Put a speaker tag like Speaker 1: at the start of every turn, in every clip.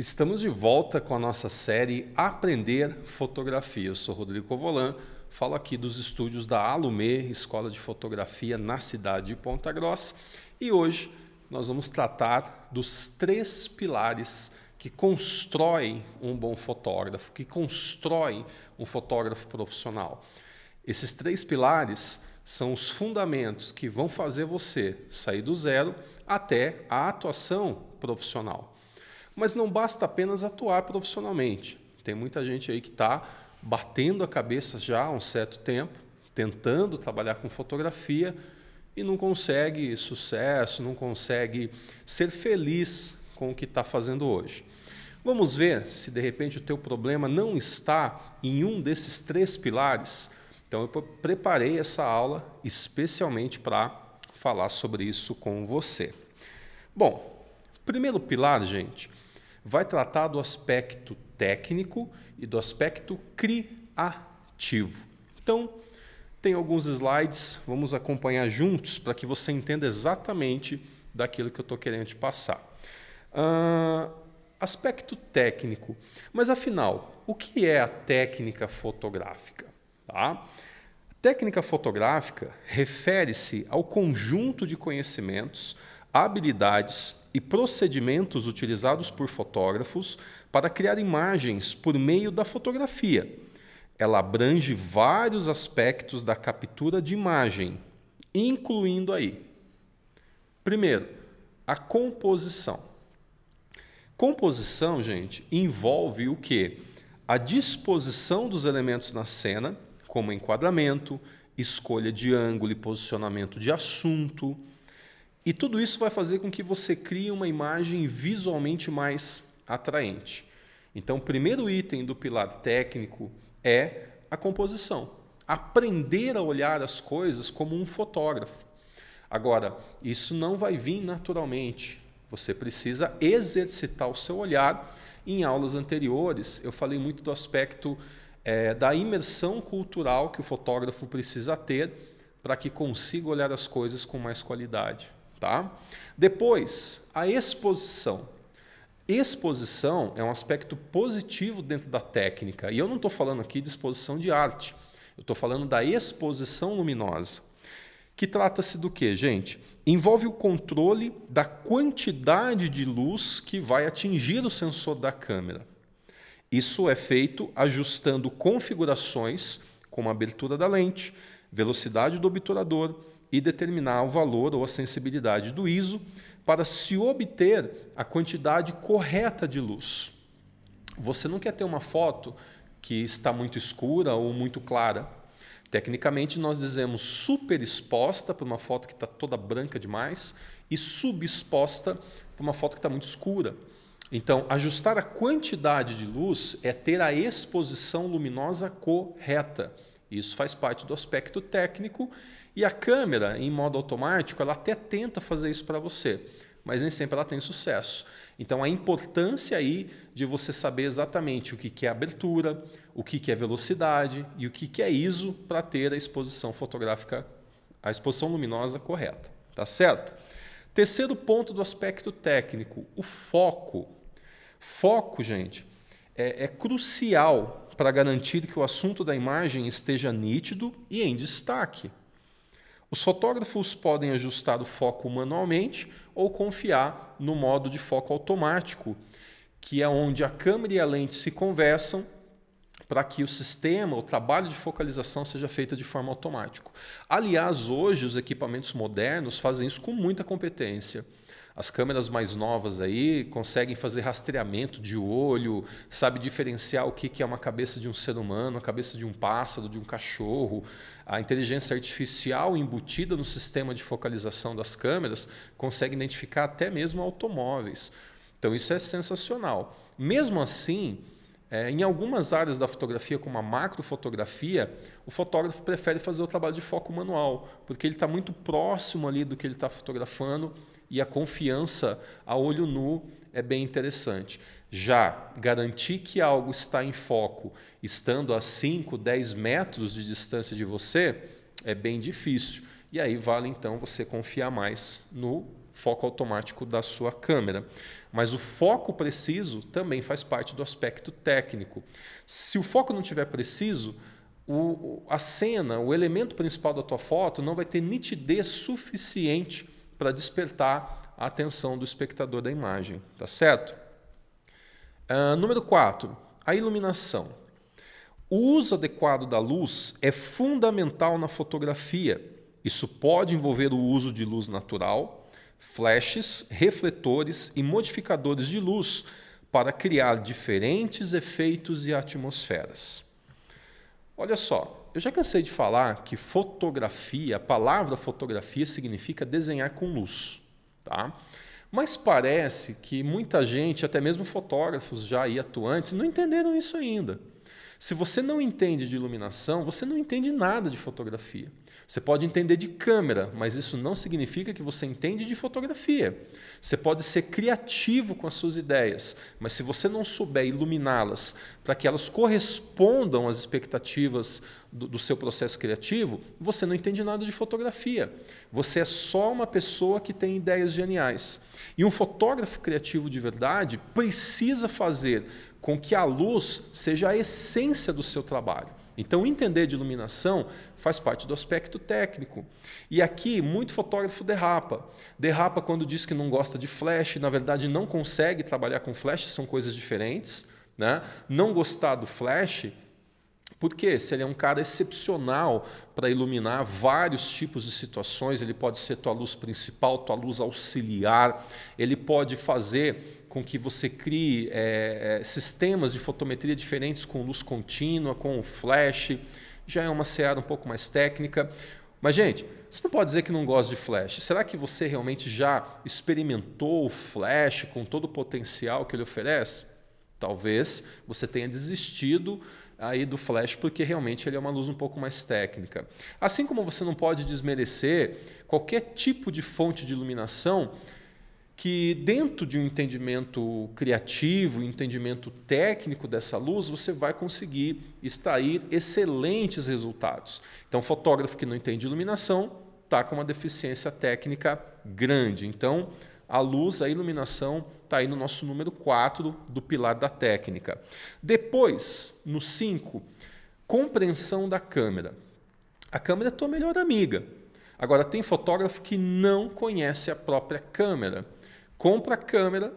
Speaker 1: Estamos de volta com a nossa série Aprender Fotografia. Eu sou Rodrigo Volan, falo aqui dos estúdios da Alumê, Escola de Fotografia na cidade de Ponta Grossa, e hoje nós vamos tratar dos três pilares que constroem um bom fotógrafo, que constroem um fotógrafo profissional. Esses três pilares são os fundamentos que vão fazer você sair do zero até a atuação profissional. Mas não basta apenas atuar profissionalmente. Tem muita gente aí que está batendo a cabeça já há um certo tempo, tentando trabalhar com fotografia e não consegue sucesso, não consegue ser feliz com o que está fazendo hoje. Vamos ver se de repente o teu problema não está em um desses três pilares. Então eu preparei essa aula especialmente para falar sobre isso com você. Bom, primeiro pilar, gente, vai tratar do aspecto técnico e do aspecto criativo. Então, tem alguns slides, vamos acompanhar juntos para que você entenda exatamente daquilo que eu estou querendo te passar. Uh, aspecto técnico. Mas afinal, o que é a técnica fotográfica? Tá? técnica fotográfica refere-se ao conjunto de conhecimentos, habilidades, e procedimentos utilizados por fotógrafos para criar imagens por meio da fotografia. Ela abrange vários aspectos da captura de imagem, incluindo aí. Primeiro, a composição. Composição, gente, envolve o que? A disposição dos elementos na cena, como enquadramento, escolha de ângulo e posicionamento de assunto, e tudo isso vai fazer com que você crie uma imagem visualmente mais atraente. Então, o primeiro item do pilar técnico é a composição. Aprender a olhar as coisas como um fotógrafo. Agora, isso não vai vir naturalmente. Você precisa exercitar o seu olhar. Em aulas anteriores, eu falei muito do aspecto é, da imersão cultural que o fotógrafo precisa ter para que consiga olhar as coisas com mais qualidade. Tá? Depois, a exposição. Exposição é um aspecto positivo dentro da técnica. E eu não estou falando aqui de exposição de arte. Eu estou falando da exposição luminosa. Que trata-se do que, gente? Envolve o controle da quantidade de luz que vai atingir o sensor da câmera. Isso é feito ajustando configurações como a abertura da lente, velocidade do obturador, e determinar o valor ou a sensibilidade do ISO para se obter a quantidade correta de luz. Você não quer ter uma foto que está muito escura ou muito clara. Tecnicamente, nós dizemos superexposta para uma foto que está toda branca demais e subexposta para uma foto que está muito escura. Então, ajustar a quantidade de luz é ter a exposição luminosa correta. Isso faz parte do aspecto técnico e a câmera, em modo automático, ela até tenta fazer isso para você, mas nem sempre ela tem sucesso. Então a importância aí de você saber exatamente o que, é abertura, o que, é velocidade e o que, que é ISO para ter a exposição fotográfica, a exposição luminosa correta. Tá certo? Terceiro ponto do aspecto técnico, o foco. Foco, gente, é, é crucial para garantir que o assunto da imagem esteja nítido e em destaque. Os fotógrafos podem ajustar o foco manualmente ou confiar no modo de foco automático, que é onde a câmera e a lente se conversam para que o sistema, o trabalho de focalização seja feito de forma automática. Aliás, hoje os equipamentos modernos fazem isso com muita competência. As câmeras mais novas aí conseguem fazer rastreamento de olho, sabe diferenciar o que é uma cabeça de um ser humano, a cabeça de um pássaro, de um cachorro. A inteligência artificial embutida no sistema de focalização das câmeras consegue identificar até mesmo automóveis. Então isso é sensacional. Mesmo assim, é, em algumas áreas da fotografia, como a macrofotografia, o fotógrafo prefere fazer o trabalho de foco manual, porque ele está muito próximo ali do que ele está fotografando e a confiança a olho nu é bem interessante. Já garantir que algo está em foco estando a 5, 10 metros de distância de você é bem difícil. E aí vale então você confiar mais no foco automático da sua câmera. Mas o foco preciso também faz parte do aspecto técnico. Se o foco não tiver preciso, o, a cena, o elemento principal da tua foto não vai ter nitidez suficiente para despertar a atenção do espectador da imagem, tá certo? Uh, número 4, a iluminação. O uso adequado da luz é fundamental na fotografia. Isso pode envolver o uso de luz natural, flashes, refletores e modificadores de luz para criar diferentes efeitos e atmosferas. Olha só, eu já cansei de falar que fotografia, a palavra fotografia significa desenhar com luz, tá? Mas parece que muita gente, até mesmo fotógrafos já aí atuantes, não entenderam isso ainda. Se você não entende de iluminação, você não entende nada de fotografia. Você pode entender de câmera, mas isso não significa que você entende de fotografia. Você pode ser criativo com as suas ideias, mas se você não souber iluminá-las para que elas correspondam às expectativas do, do seu processo criativo, você não entende nada de fotografia. Você é só uma pessoa que tem ideias geniais. E um fotógrafo criativo de verdade precisa fazer com que a luz seja a essência do seu trabalho. Então, entender de iluminação faz parte do aspecto técnico. E aqui, muito fotógrafo derrapa. Derrapa quando diz que não gosta de flash, na verdade, não consegue trabalhar com flash, são coisas diferentes. Né? Não gostar do flash porque se ele é um cara excepcional para iluminar vários tipos de situações, ele pode ser tua luz principal, tua luz auxiliar, ele pode fazer com que você crie é, sistemas de fotometria diferentes com luz contínua, com flash, já é uma seara um pouco mais técnica. Mas, gente, você não pode dizer que não gosta de flash. Será que você realmente já experimentou o flash com todo o potencial que ele oferece? Talvez você tenha desistido aí do flash, porque realmente ele é uma luz um pouco mais técnica. Assim como você não pode desmerecer qualquer tipo de fonte de iluminação que dentro de um entendimento criativo, entendimento técnico dessa luz, você vai conseguir extrair excelentes resultados. Então, fotógrafo que não entende iluminação está com uma deficiência técnica grande. Então, a luz, a iluminação, está aí no nosso número 4 do pilar da técnica. Depois, no 5, compreensão da câmera. A câmera é tua melhor amiga. Agora, tem fotógrafo que não conhece a própria câmera. Compra a câmera,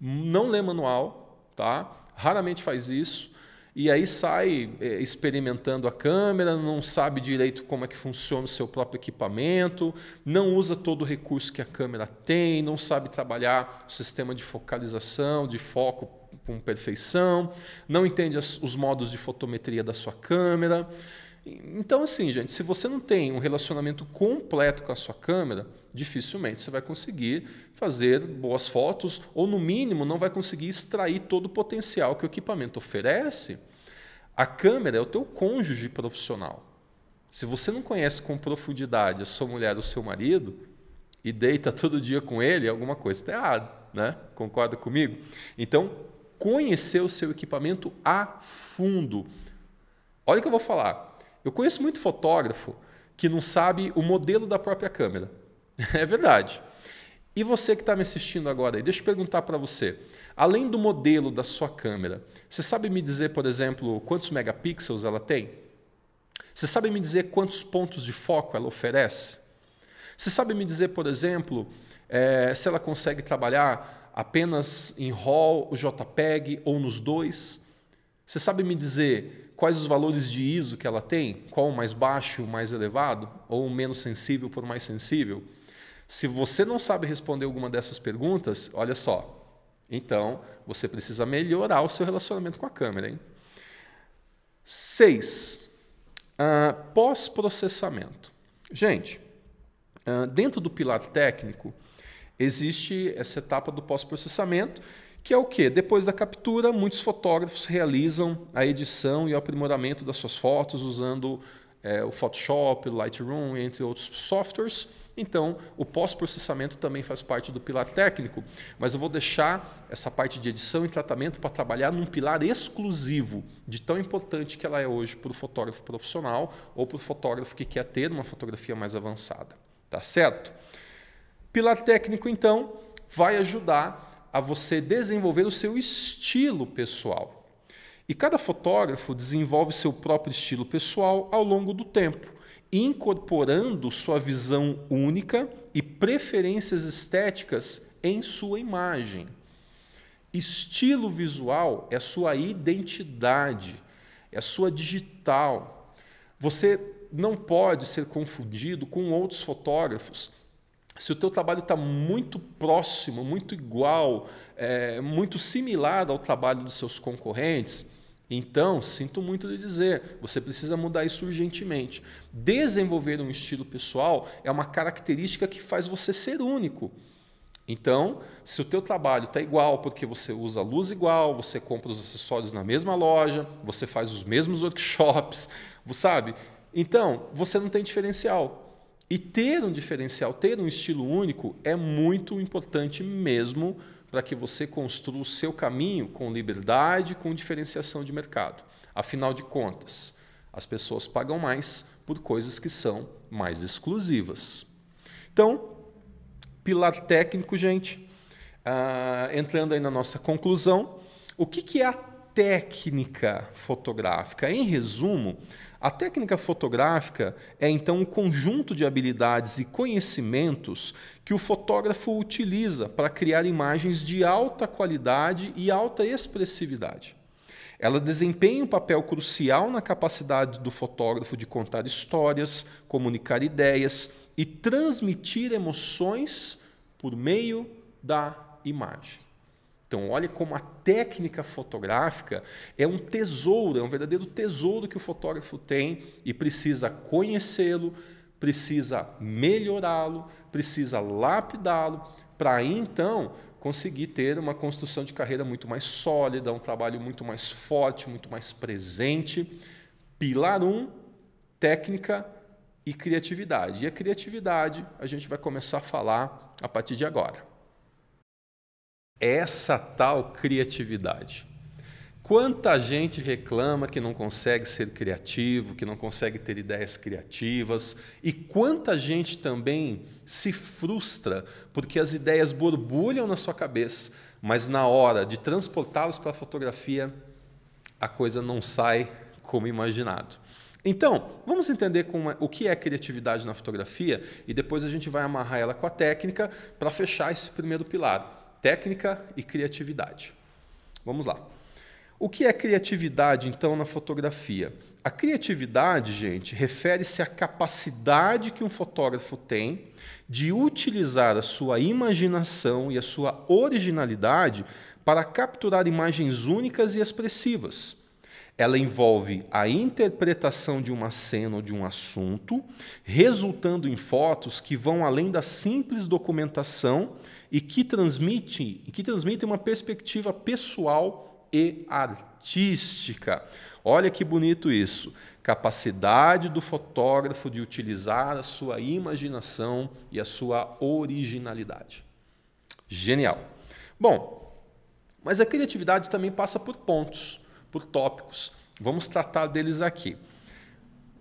Speaker 1: não lê manual, tá? Raramente faz isso e aí sai é, experimentando a câmera, não sabe direito como é que funciona o seu próprio equipamento, não usa todo o recurso que a câmera tem, não sabe trabalhar o sistema de focalização, de foco com perfeição, não entende os modos de fotometria da sua câmera. Então, assim, gente, se você não tem um relacionamento completo com a sua câmera, dificilmente você vai conseguir fazer boas fotos, ou no mínimo, não vai conseguir extrair todo o potencial que o equipamento oferece. A câmera é o teu cônjuge profissional. Se você não conhece com profundidade a sua mulher ou seu marido e deita todo dia com ele, alguma coisa está errada, né? Concorda comigo? Então, conhecer o seu equipamento a fundo. Olha o que eu vou falar. Eu conheço muito fotógrafo que não sabe o modelo da própria câmera. É verdade. E você que está me assistindo agora, deixa eu perguntar para você. Além do modelo da sua câmera, você sabe me dizer, por exemplo, quantos megapixels ela tem? Você sabe me dizer quantos pontos de foco ela oferece? Você sabe me dizer, por exemplo, é, se ela consegue trabalhar apenas em RAW, JPEG ou nos dois? Você sabe me dizer quais os valores de ISO que ela tem, qual o mais baixo, o mais elevado, ou o menos sensível por mais sensível. Se você não sabe responder alguma dessas perguntas, olha só, então você precisa melhorar o seu relacionamento com a câmera. Hein? Seis, uh, pós-processamento. Gente, uh, dentro do pilar técnico, existe essa etapa do pós-processamento, que é o que? Depois da captura, muitos fotógrafos realizam a edição e o aprimoramento das suas fotos usando é, o Photoshop, o Lightroom, entre outros softwares. Então, o pós-processamento também faz parte do pilar técnico, mas eu vou deixar essa parte de edição e tratamento para trabalhar num pilar exclusivo, de tão importante que ela é hoje para o fotógrafo profissional ou para o fotógrafo que quer ter uma fotografia mais avançada. Tá certo? Pilar técnico, então, vai ajudar a você desenvolver o seu estilo pessoal. E cada fotógrafo desenvolve seu próprio estilo pessoal ao longo do tempo, incorporando sua visão única e preferências estéticas em sua imagem. Estilo visual é sua identidade, é sua digital. Você não pode ser confundido com outros fotógrafos se o teu trabalho está muito próximo, muito igual, é, muito similar ao trabalho dos seus concorrentes, então, sinto muito de dizer, você precisa mudar isso urgentemente. Desenvolver um estilo pessoal é uma característica que faz você ser único. Então, se o teu trabalho está igual porque você usa luz igual, você compra os acessórios na mesma loja, você faz os mesmos workshops, sabe? Então, você não tem diferencial. E ter um diferencial, ter um estilo único é muito importante mesmo para que você construa o seu caminho com liberdade, com diferenciação de mercado. Afinal de contas, as pessoas pagam mais por coisas que são mais exclusivas. Então, pilar técnico, gente. Uh, entrando aí na nossa conclusão, o que, que é a técnica fotográfica? Em resumo, a técnica fotográfica é então um conjunto de habilidades e conhecimentos que o fotógrafo utiliza para criar imagens de alta qualidade e alta expressividade. Ela desempenha um papel crucial na capacidade do fotógrafo de contar histórias, comunicar ideias e transmitir emoções por meio da imagem. Então, olha como a técnica fotográfica é um tesouro, é um verdadeiro tesouro que o fotógrafo tem e precisa conhecê-lo, precisa melhorá-lo, precisa lapidá-lo, para então conseguir ter uma construção de carreira muito mais sólida, um trabalho muito mais forte, muito mais presente. Pilar 1, um, técnica e criatividade. E a criatividade a gente vai começar a falar a partir de agora essa tal criatividade. Quanta gente reclama que não consegue ser criativo, que não consegue ter ideias criativas, e quanta gente também se frustra porque as ideias borbulham na sua cabeça, mas na hora de transportá-las para a fotografia, a coisa não sai como imaginado. Então, vamos entender é, o que é criatividade na fotografia e depois a gente vai amarrar ela com a técnica para fechar esse primeiro pilar técnica e criatividade. Vamos lá. O que é criatividade, então, na fotografia? A criatividade, gente, refere-se à capacidade que um fotógrafo tem de utilizar a sua imaginação e a sua originalidade para capturar imagens únicas e expressivas. Ela envolve a interpretação de uma cena ou de um assunto, resultando em fotos que vão além da simples documentação e que transmite, e que transmite uma perspectiva pessoal e artística. Olha que bonito isso. Capacidade do fotógrafo de utilizar a sua imaginação e a sua originalidade. Genial. Bom, mas a criatividade também passa por pontos, por tópicos. Vamos tratar deles aqui.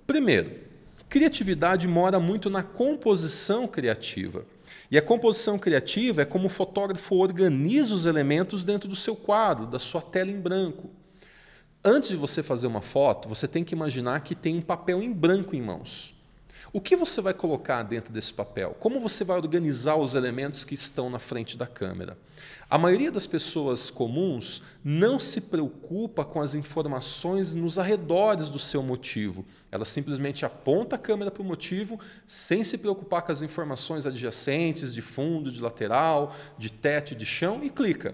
Speaker 1: Primeiro, criatividade mora muito na composição criativa. E a composição criativa é como o fotógrafo organiza os elementos dentro do seu quadro, da sua tela em branco. Antes de você fazer uma foto, você tem que imaginar que tem um papel em branco em mãos. O que você vai colocar dentro desse papel? Como você vai organizar os elementos que estão na frente da câmera? A maioria das pessoas comuns não se preocupa com as informações nos arredores do seu motivo. Ela simplesmente aponta a câmera para o motivo sem se preocupar com as informações adjacentes, de fundo, de lateral, de teto, de chão e clica.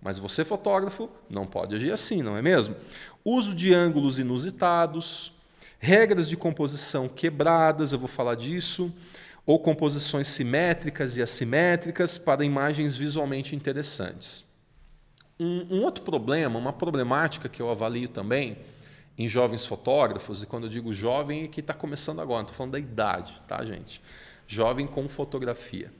Speaker 1: Mas você, fotógrafo, não pode agir assim, não é mesmo? Uso de ângulos inusitados, regras de composição quebradas, eu vou falar disso, ou composições simétricas e assimétricas para imagens visualmente interessantes. Um, um outro problema, uma problemática que eu avalio também em jovens fotógrafos, e quando eu digo jovem é que está começando agora, não estou falando da idade, tá, gente? Jovem com fotografia.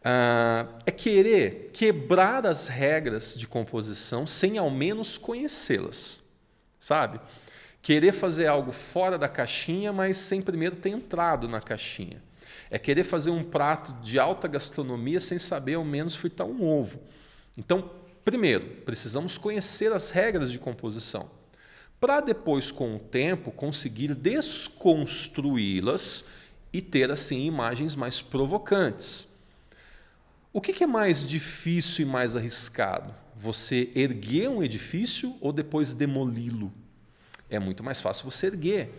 Speaker 1: Uh, é querer quebrar as regras de composição sem ao menos conhecê-las, sabe? querer fazer algo fora da caixinha, mas sem primeiro ter entrado na caixinha. É querer fazer um prato de alta gastronomia sem saber ao menos fritar um ovo. Então, primeiro, precisamos conhecer as regras de composição, para depois, com o tempo, conseguir desconstruí-las e ter assim imagens mais provocantes. O que é mais difícil e mais arriscado? Você erguer um edifício ou depois demoli-lo? é muito mais fácil você erguer.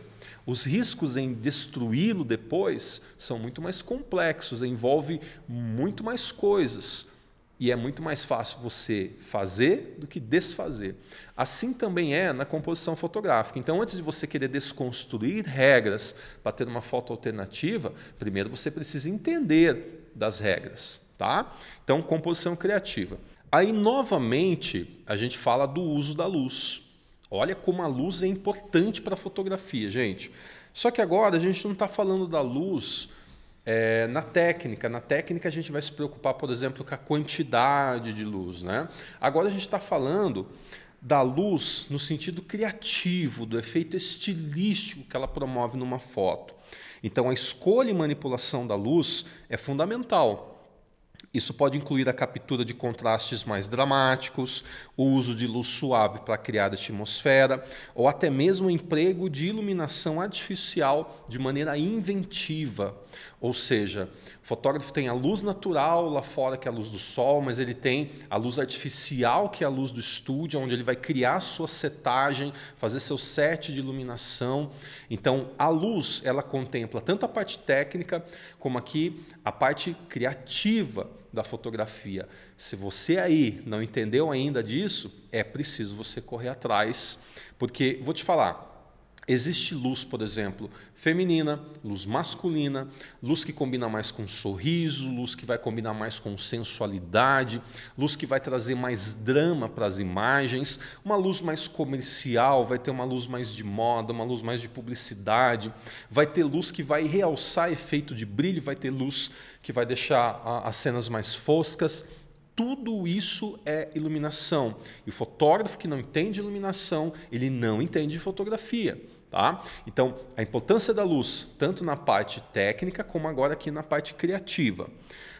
Speaker 1: Os riscos em destruí-lo depois são muito mais complexos, envolve muito mais coisas. E é muito mais fácil você fazer do que desfazer. Assim também é na composição fotográfica. Então, antes de você querer desconstruir regras para ter uma foto alternativa, primeiro você precisa entender das regras. Tá? Então, composição criativa. Aí, novamente, a gente fala do uso da luz. Olha como a luz é importante para a fotografia, gente. Só que agora a gente não está falando da luz é, na técnica. Na técnica a gente vai se preocupar, por exemplo, com a quantidade de luz. Né? Agora a gente está falando da luz no sentido criativo, do efeito estilístico que ela promove numa foto. Então a escolha e manipulação da luz é fundamental. Isso pode incluir a captura de contrastes mais dramáticos, o uso de luz suave para criar atmosfera, ou até mesmo o emprego de iluminação artificial de maneira inventiva. Ou seja, o fotógrafo tem a luz natural lá fora, que é a luz do sol, mas ele tem a luz artificial, que é a luz do estúdio, onde ele vai criar sua setagem, fazer seu set de iluminação. Então, a luz, ela contempla tanto a parte técnica, como aqui a parte criativa da fotografia. Se você aí não entendeu ainda disso, é preciso você correr atrás, porque vou te falar, Existe luz, por exemplo, feminina, luz masculina, luz que combina mais com sorriso, luz que vai combinar mais com sensualidade, luz que vai trazer mais drama para as imagens, uma luz mais comercial, vai ter uma luz mais de moda, uma luz mais de publicidade, vai ter luz que vai realçar efeito de brilho, vai ter luz que vai deixar as cenas mais foscas. Tudo isso é iluminação. E o fotógrafo que não entende iluminação, ele não entende fotografia. Tá? Então, a importância da luz, tanto na parte técnica como agora aqui na parte criativa.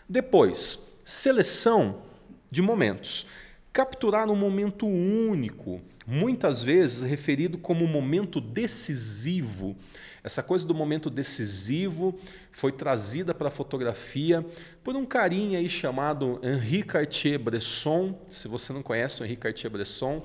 Speaker 1: Depois, seleção de momentos. Capturar um momento único, muitas vezes referido como momento decisivo. Essa coisa do momento decisivo foi trazida para a fotografia por um carinha aí chamado Henri Cartier-Bresson. Se você não conhece o Henri Cartier-Bresson,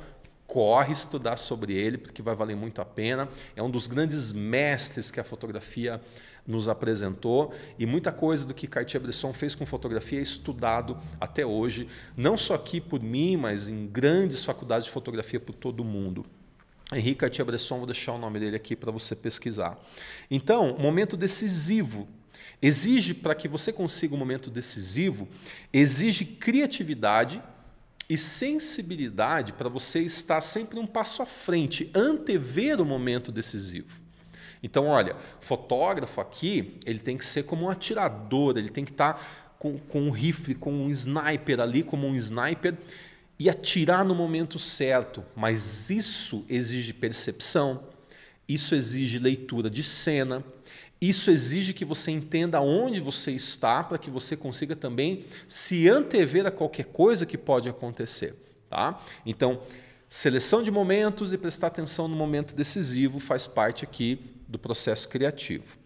Speaker 1: corre estudar sobre ele, porque vai valer muito a pena. É um dos grandes mestres que a fotografia nos apresentou e muita coisa do que Cartier-Bresson fez com fotografia é estudado até hoje, não só aqui por mim, mas em grandes faculdades de fotografia por todo o mundo. Henrique Cartier-Bresson, vou deixar o nome dele aqui para você pesquisar. Então, momento decisivo exige para que você consiga um momento decisivo, exige criatividade e sensibilidade para você estar sempre um passo à frente, antever o momento decisivo. Então, olha, fotógrafo aqui, ele tem que ser como um atirador, ele tem que estar tá com, com um rifle, com um sniper ali, como um sniper, e atirar no momento certo. Mas isso exige percepção, isso exige leitura de cena, isso exige que você entenda onde você está para que você consiga também se antever a qualquer coisa que pode acontecer. Tá? Então, seleção de momentos e prestar atenção no momento decisivo faz parte aqui do processo criativo.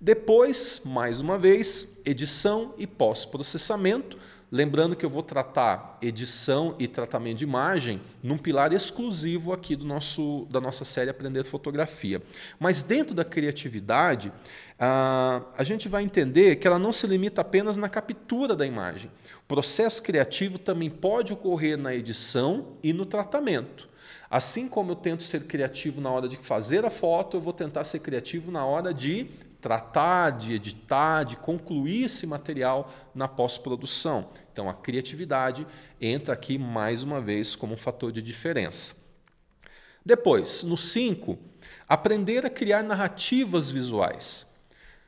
Speaker 1: Depois, mais uma vez, edição e pós-processamento Lembrando que eu vou tratar edição e tratamento de imagem num pilar exclusivo aqui do nosso, da nossa série Aprender Fotografia. Mas dentro da criatividade, ah, a gente vai entender que ela não se limita apenas na captura da imagem. O processo criativo também pode ocorrer na edição e no tratamento. Assim como eu tento ser criativo na hora de fazer a foto, eu vou tentar ser criativo na hora de tratar, de editar, de concluir esse material na pós-produção. Então, a criatividade entra aqui mais uma vez como um fator de diferença. Depois, no 5, aprender a criar narrativas visuais.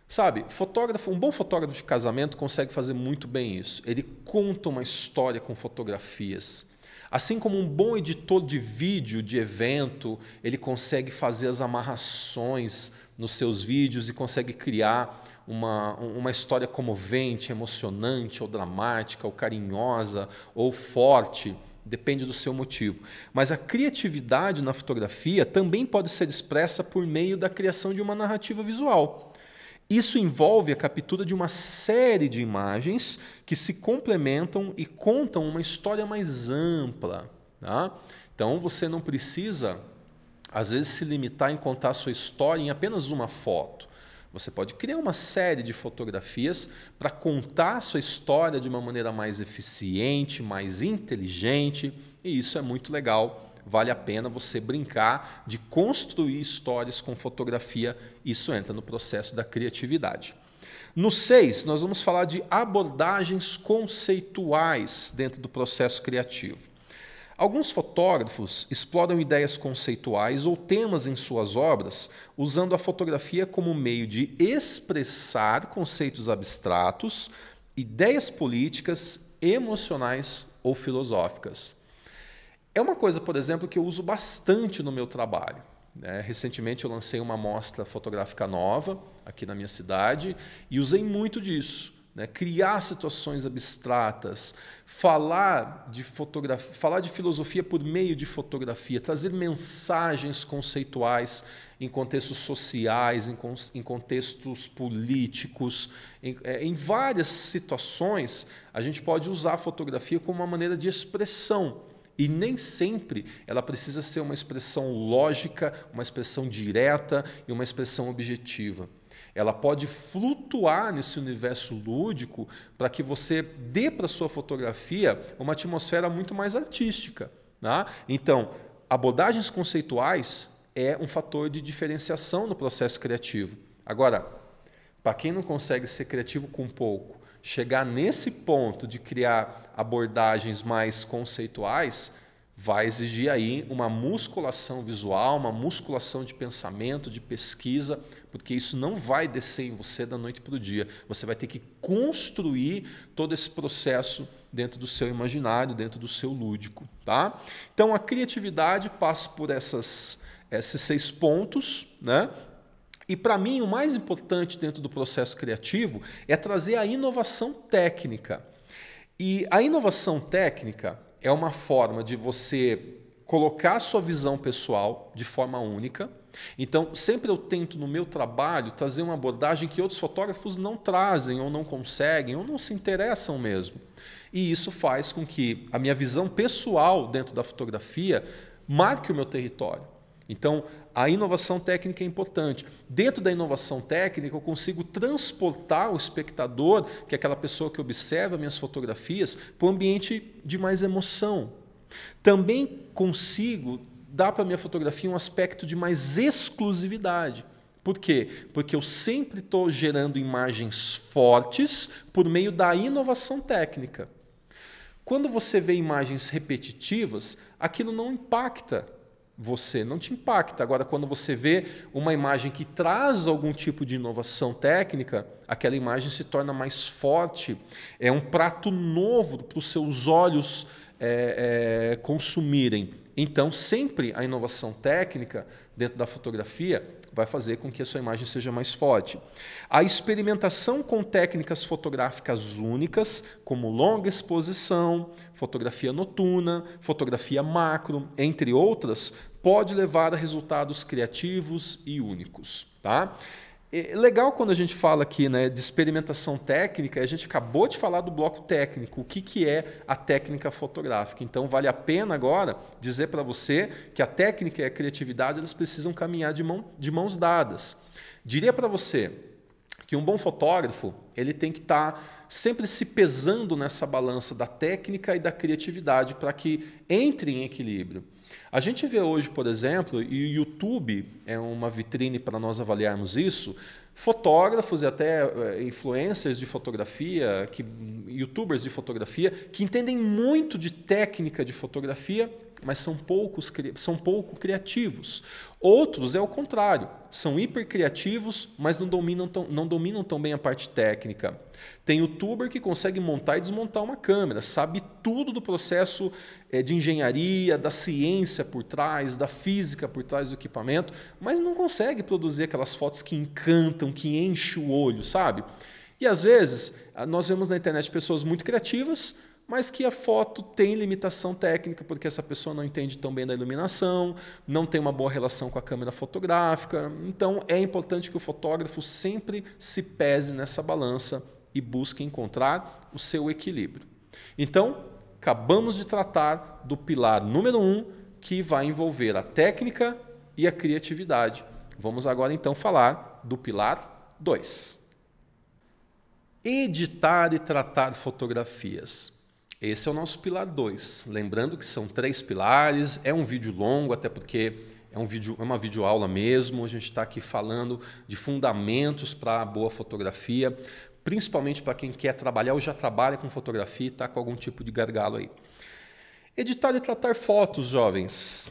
Speaker 1: Sabe, fotógrafo, um bom fotógrafo de casamento consegue fazer muito bem isso. Ele conta uma história com fotografias. Assim como um bom editor de vídeo, de evento, ele consegue fazer as amarrações nos seus vídeos e consegue criar uma, uma história comovente, emocionante, ou dramática, ou carinhosa, ou forte, depende do seu motivo. Mas a criatividade na fotografia também pode ser expressa por meio da criação de uma narrativa visual. Isso envolve a captura de uma série de imagens que se complementam e contam uma história mais ampla. Tá? Então você não precisa às vezes se limitar em contar a sua história em apenas uma foto. Você pode criar uma série de fotografias para contar a sua história de uma maneira mais eficiente, mais inteligente, e isso é muito legal. Vale a pena você brincar de construir histórias com fotografia, isso entra no processo da criatividade. No 6, nós vamos falar de abordagens conceituais dentro do processo criativo. Alguns fotógrafos exploram ideias conceituais ou temas em suas obras, usando a fotografia como meio de expressar conceitos abstratos, ideias políticas, emocionais ou filosóficas. É uma coisa, por exemplo, que eu uso bastante no meu trabalho. Né? Recentemente eu lancei uma amostra fotográfica nova aqui na minha cidade e usei muito disso né? criar situações abstratas, falar de fotografia, falar de filosofia por meio de fotografia, trazer mensagens conceituais em contextos sociais, em, em contextos políticos, em, é, em várias situações a gente pode usar a fotografia como uma maneira de expressão. E nem sempre ela precisa ser uma expressão lógica, uma expressão direta e uma expressão objetiva ela pode flutuar nesse universo lúdico para que você dê para sua fotografia uma atmosfera muito mais artística. Né? Então, abordagens conceituais é um fator de diferenciação no processo criativo. Agora, para quem não consegue ser criativo com pouco, chegar nesse ponto de criar abordagens mais conceituais, vai exigir aí uma musculação visual, uma musculação de pensamento, de pesquisa, porque isso não vai descer em você da noite para o dia. Você vai ter que construir todo esse processo dentro do seu imaginário, dentro do seu lúdico, tá? Então a criatividade passa por essas, esses seis pontos, né? E para mim o mais importante dentro do processo criativo é trazer a inovação técnica. E a inovação técnica é uma forma de você colocar a sua visão pessoal de forma única. Então, sempre eu tento no meu trabalho trazer uma abordagem que outros fotógrafos não trazem, ou não conseguem, ou não se interessam mesmo. E isso faz com que a minha visão pessoal dentro da fotografia marque o meu território. Então, a inovação técnica é importante. Dentro da inovação técnica, eu consigo transportar o espectador, que é aquela pessoa que observa minhas fotografias, para um ambiente de mais emoção. Também consigo dar para a minha fotografia um aspecto de mais exclusividade. Por quê? Porque eu sempre estou gerando imagens fortes por meio da inovação técnica. Quando você vê imagens repetitivas, aquilo não impacta você, não te impacta. Agora, quando você vê uma imagem que traz algum tipo de inovação técnica, aquela imagem se torna mais forte. É um prato novo para os seus olhos é, é, consumirem. Então, sempre a inovação técnica dentro da fotografia vai fazer com que a sua imagem seja mais forte. A experimentação com técnicas fotográficas únicas, como longa exposição, fotografia noturna, fotografia macro, entre outras, pode levar a resultados criativos e únicos. Tá? É, é legal quando a gente fala aqui né, de experimentação técnica, a gente acabou de falar do bloco técnico, o que, que é a técnica fotográfica. Então, vale a pena agora dizer para você que a técnica e a criatividade elas precisam caminhar de, mão, de mãos dadas. Diria para você que um bom fotógrafo ele tem que estar tá sempre se pesando nessa balança da técnica e da criatividade para que entre em equilíbrio. A gente vê hoje, por exemplo, e o YouTube é uma vitrine para nós avaliarmos isso, fotógrafos e até eh, influencers de fotografia, que, youtubers de fotografia, que entendem muito de técnica de fotografia, mas são, poucos, são pouco criativos. Outros é o contrário, são hipercriativos, mas não dominam, tão, não dominam tão bem a parte técnica. Tem youtuber que consegue montar e desmontar uma câmera, sabe tudo do processo eh, de engenharia, da ciência por trás, da física por trás do equipamento, mas não consegue produzir aquelas fotos que encantam, que enchem o olho, sabe? E às vezes nós vemos na internet pessoas muito criativas, mas que a foto tem limitação técnica, porque essa pessoa não entende tão bem da iluminação, não tem uma boa relação com a câmera fotográfica. Então é importante que o fotógrafo sempre se pese nessa balança e busque encontrar o seu equilíbrio. Então, acabamos de tratar do pilar número um, que vai envolver a técnica e a criatividade. Vamos agora então falar do pilar 2. Editar e tratar fotografias. Esse é o nosso pilar 2. Lembrando que são três pilares, é um vídeo longo, até porque é, um vídeo, é uma videoaula mesmo. A gente está aqui falando de fundamentos para a boa fotografia, principalmente para quem quer trabalhar ou já trabalha com fotografia e está com algum tipo de gargalo aí. Editar e tratar fotos, jovens,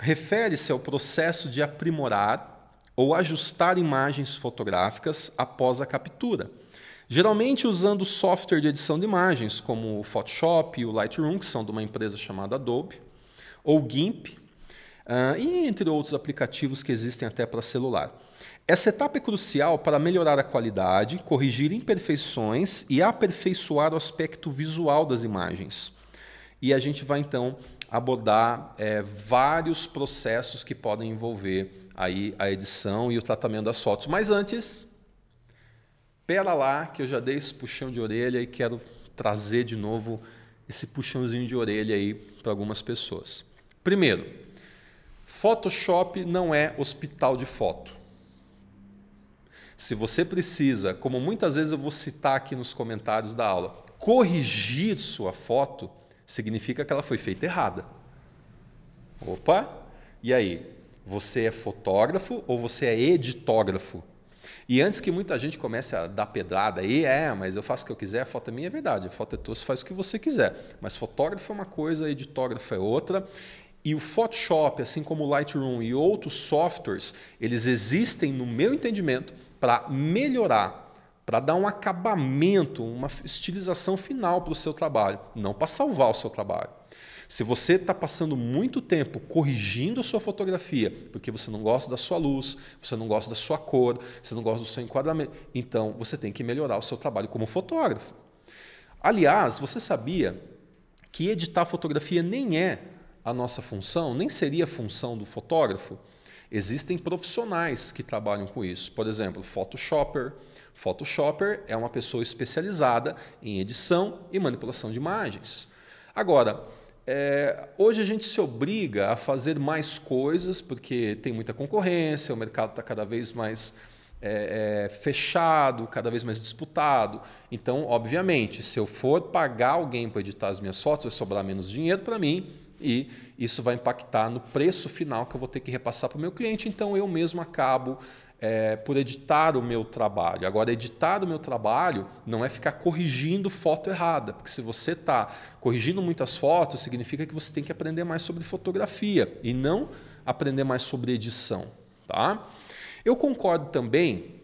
Speaker 1: refere-se ao processo de aprimorar ou ajustar imagens fotográficas após a captura Geralmente usando software de edição de imagens, como o Photoshop e o Lightroom, que são de uma empresa chamada Adobe, ou GIMP, uh, e entre outros aplicativos que existem até para celular. Essa etapa é crucial para melhorar a qualidade, corrigir imperfeições e aperfeiçoar o aspecto visual das imagens. E a gente vai então abordar é, vários processos que podem envolver aí a edição e o tratamento das fotos. Mas antes, Pera lá, que eu já dei esse puxão de orelha e quero trazer de novo esse puxãozinho de orelha aí para algumas pessoas. Primeiro, Photoshop não é hospital de foto. Se você precisa, como muitas vezes eu vou citar aqui nos comentários da aula, corrigir sua foto, significa que ela foi feita errada. Opa! E aí? Você é fotógrafo ou você é editógrafo? E antes que muita gente comece a dar pedrada aí, é, mas eu faço o que eu quiser, a foto é minha, é verdade, a foto é tua, você faz o que você quiser. Mas fotógrafo é uma coisa, editógrafo é outra. E o Photoshop, assim como o Lightroom e outros softwares, eles existem, no meu entendimento, para melhorar, para dar um acabamento, uma estilização final para o seu trabalho, não para salvar o seu trabalho. Se você está passando muito tempo corrigindo a sua fotografia, porque você não gosta da sua luz, você não gosta da sua cor, você não gosta do seu enquadramento, então você tem que melhorar o seu trabalho como fotógrafo. Aliás, você sabia que editar fotografia nem é a nossa função, nem seria a função do fotógrafo? Existem profissionais que trabalham com isso. Por exemplo, Photoshopper. Photoshopper é uma pessoa especializada em edição e manipulação de imagens. Agora, é, hoje a gente se obriga a fazer mais coisas porque tem muita concorrência, o mercado está cada vez mais é, é, fechado, cada vez mais disputado. Então, obviamente, se eu for pagar alguém para editar as minhas fotos, vai sobrar menos dinheiro para mim e isso vai impactar no preço final que eu vou ter que repassar para o meu cliente. Então, eu mesmo acabo é, por editar o meu trabalho. Agora, editar o meu trabalho não é ficar corrigindo foto errada, porque se você está corrigindo muitas fotos, significa que você tem que aprender mais sobre fotografia e não aprender mais sobre edição. Tá? Eu concordo também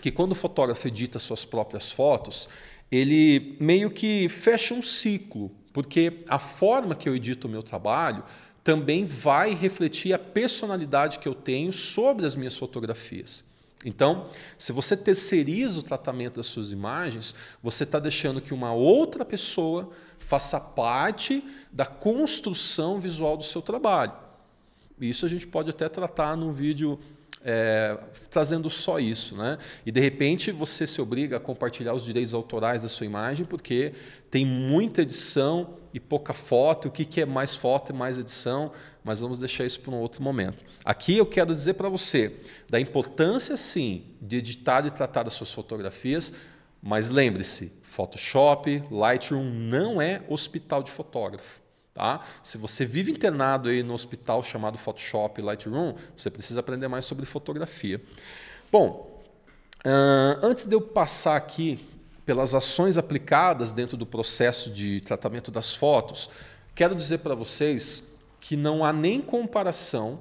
Speaker 1: que quando o fotógrafo edita suas próprias fotos, ele meio que fecha um ciclo, porque a forma que eu edito o meu trabalho também vai refletir a personalidade que eu tenho sobre as minhas fotografias. Então, se você terceiriza o tratamento das suas imagens, você está deixando que uma outra pessoa faça parte da construção visual do seu trabalho. Isso a gente pode até tratar num vídeo é, trazendo só isso, né? E de repente você se obriga a compartilhar os direitos autorais da sua imagem, porque tem muita edição e pouca foto, o que, que é mais foto e mais edição, mas vamos deixar isso para um outro momento. Aqui eu quero dizer para você da importância, sim, de editar e tratar as suas fotografias, mas lembre-se, Photoshop, Lightroom não é hospital de fotógrafo. Tá? Se você vive internado aí no hospital chamado Photoshop Lightroom, você precisa aprender mais sobre fotografia. Bom, uh, antes de eu passar aqui pelas ações aplicadas dentro do processo de tratamento das fotos, quero dizer para vocês que não há nem comparação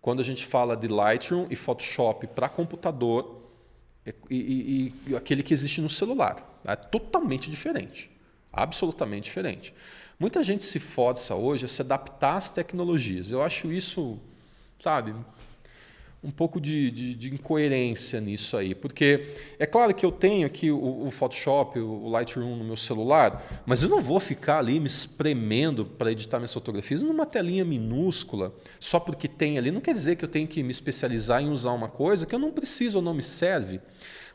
Speaker 1: quando a gente fala de Lightroom e Photoshop para computador e, e, e, aquele que existe no celular. É totalmente diferente. Absolutamente diferente. Muita gente se força hoje a se adaptar às tecnologias. Eu acho isso, sabe, um pouco de, de, de, incoerência nisso aí, porque é claro que eu tenho aqui o, o, Photoshop, o Lightroom no meu celular, mas eu não vou ficar ali me espremendo para editar minhas fotografias numa telinha minúscula, só porque tem ali. Não quer dizer que eu tenho que me especializar em usar uma coisa que eu não preciso ou não me serve.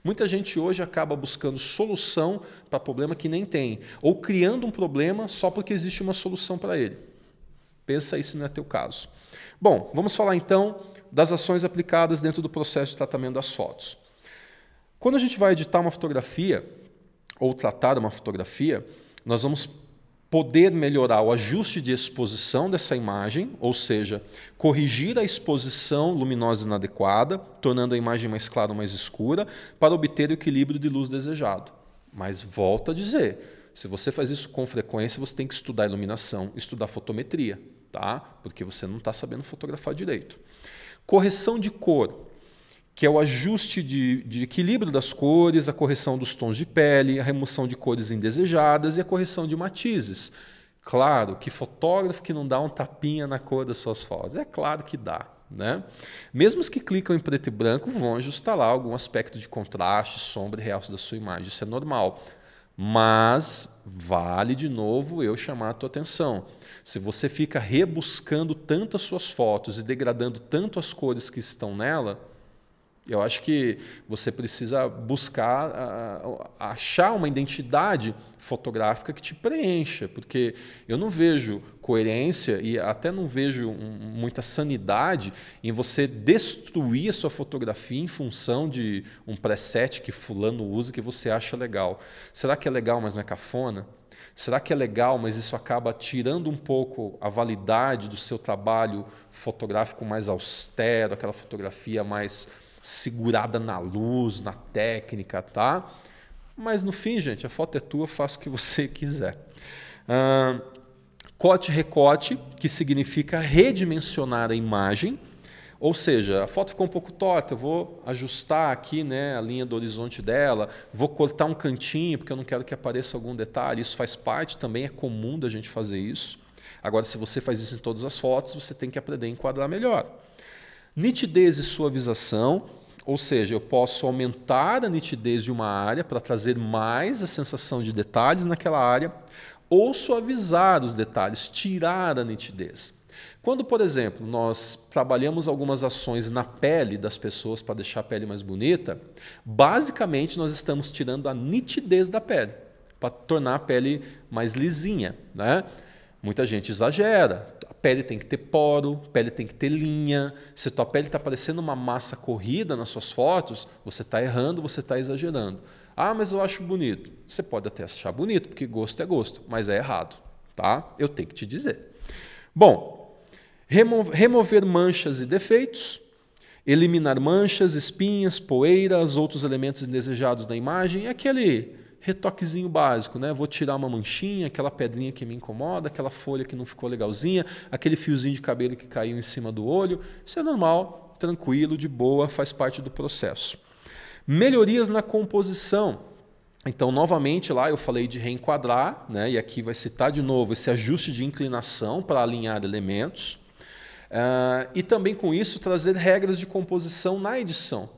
Speaker 1: Muita gente hoje acaba buscando solução para problema que nem tem, ou criando um problema só porque existe uma solução para ele. Pensa aí se não é teu caso. Bom, vamos falar então das ações aplicadas dentro do processo de tratamento das fotos. Quando a gente vai editar uma fotografia ou tratar uma fotografia, nós vamos poder melhorar o ajuste de exposição dessa imagem, ou seja, corrigir a exposição luminosa inadequada, tornando a imagem mais clara ou mais escura, para obter o equilíbrio de luz desejado. Mas volto a dizer, se você faz isso com frequência, você tem que estudar iluminação, estudar fotometria, tá? Porque você não está sabendo fotografar direito. Correção de cor, que é o ajuste de, de equilíbrio das cores, a correção dos tons de pele, a remoção de cores indesejadas e a correção de matizes. Claro que fotógrafo que não dá um tapinha na cor das suas fotos, é claro que dá. Né? Mesmo os que clicam em preto e branco vão ajustar lá algum aspecto de contraste, sombra e realce da sua imagem, isso é normal. Mas vale de novo eu chamar a tua atenção. Se você fica rebuscando tanto as suas fotos e degradando tanto as cores que estão nela, eu acho que você precisa buscar achar uma identidade fotográfica que te preencha, porque eu não vejo coerência e até não vejo muita sanidade em você destruir a sua fotografia em função de um preset que fulano usa que você acha legal. Será que é legal, mas não é cafona? Será que é legal, mas isso acaba tirando um pouco a validade do seu trabalho fotográfico mais austero, aquela fotografia mais segurada na luz, na técnica, tá? Mas no fim, gente, a foto é tua, faça o que você quiser. Uh, corte recote que significa redimensionar a imagem. Ou seja, a foto ficou um pouco torta, eu vou ajustar aqui né, a linha do horizonte dela, vou cortar um cantinho, porque eu não quero que apareça algum detalhe. Isso faz parte, também é comum da gente fazer isso. Agora, se você faz isso em todas as fotos, você tem que aprender a enquadrar melhor. Nitidez e suavização, ou seja, eu posso aumentar a nitidez de uma área para trazer mais a sensação de detalhes naquela área, ou suavizar os detalhes, tirar a nitidez. Quando, por exemplo, nós trabalhamos algumas ações na pele das pessoas para deixar a pele mais bonita, basicamente nós estamos tirando a nitidez da pele para tornar a pele mais lisinha, né? Muita gente exagera, pele tem que ter poro, pele tem que ter linha. Se tua pele está parecendo uma massa corrida nas suas fotos, você está errando, você está exagerando. Ah, mas eu acho bonito. Você pode até achar bonito, porque gosto é gosto, mas é errado, tá? Eu tenho que te dizer. Bom, remo remover manchas e defeitos, eliminar manchas, espinhas, poeiras, outros elementos indesejados da imagem, é aquele retoquezinho básico, né? Vou tirar uma manchinha, aquela pedrinha que me incomoda, aquela folha que não ficou legalzinha, aquele fiozinho de cabelo que caiu em cima do olho. Isso é normal, tranquilo, de boa, faz parte do processo. Melhorias na composição. Então, novamente, lá eu falei de reenquadrar, né? e aqui vai citar de novo esse ajuste de inclinação para alinhar elementos. Uh, e também com isso trazer regras de composição na edição.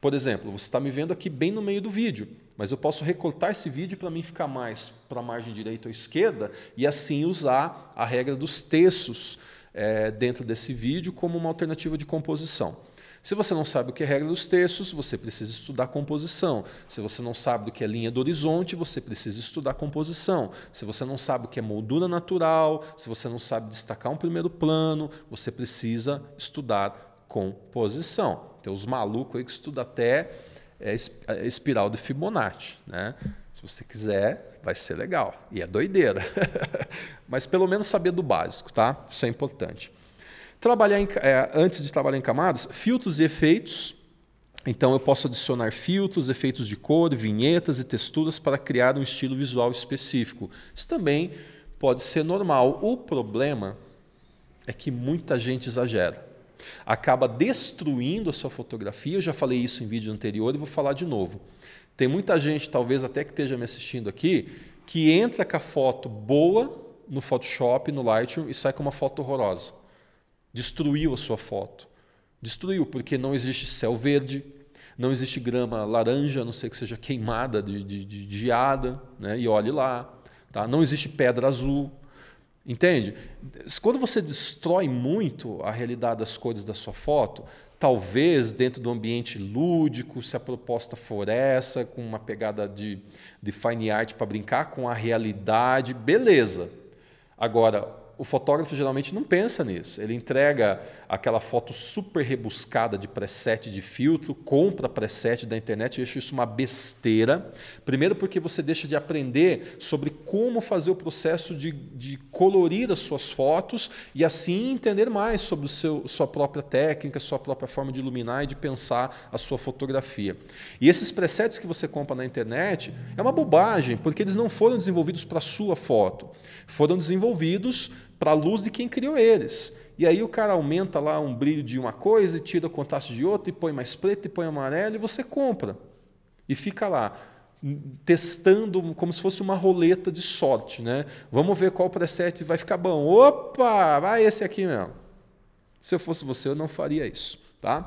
Speaker 1: Por exemplo, você está me vendo aqui bem no meio do vídeo mas eu posso recortar esse vídeo para mim ficar mais para a margem direita ou esquerda e assim usar a regra dos terços é, dentro desse vídeo como uma alternativa de composição. Se você não sabe o que é regra dos terços, você precisa estudar composição. Se você não sabe o que é linha do horizonte, você precisa estudar composição. Se você não sabe o que é moldura natural, se você não sabe destacar um primeiro plano, você precisa estudar composição. Tem os malucos aí que estudam até é a é espiral de Fibonacci, né? Se você quiser, vai ser legal. E é doideira. Mas pelo menos saber do básico, tá? Isso é importante. Trabalhar em, é, antes de trabalhar em camadas, filtros e efeitos. Então eu posso adicionar filtros, efeitos de cor, vinhetas e texturas para criar um estilo visual específico. Isso também pode ser normal. O problema é que muita gente exagera acaba destruindo a sua fotografia. Eu já falei isso em vídeo anterior e vou falar de novo. Tem muita gente, talvez até que esteja me assistindo aqui, que entra com a foto boa no Photoshop, no Lightroom e sai com uma foto horrorosa. Destruiu a sua foto. Destruiu, porque não existe céu verde, não existe grama laranja, a não ser que seja queimada de, de, de, de geada, né? e olhe lá. Tá? Não existe pedra azul, Entende? Quando você destrói muito a realidade das cores da sua foto, talvez dentro do ambiente lúdico, se a proposta for essa, com uma pegada de, de fine art para brincar com a realidade, beleza. Agora, o fotógrafo geralmente não pensa nisso. Ele entrega aquela foto super rebuscada de preset de filtro, compra preset da internet, eu acho isso uma besteira. Primeiro, porque você deixa de aprender sobre como fazer o processo de, de colorir as suas fotos e assim entender mais sobre o seu, sua própria técnica, sua própria forma de iluminar e de pensar a sua fotografia. E esses presets que você compra na internet é uma bobagem, porque eles não foram desenvolvidos para sua foto, foram desenvolvidos para a luz de quem criou eles. E aí o cara aumenta lá um brilho de uma coisa e tira o contraste de outra e põe mais preto e põe amarelo e você compra. E fica lá hum, testando como se fosse uma roleta de sorte, né? Vamos ver qual preset vai ficar bom. Opa, vai esse aqui mesmo. Se eu fosse você, eu não faria isso, tá?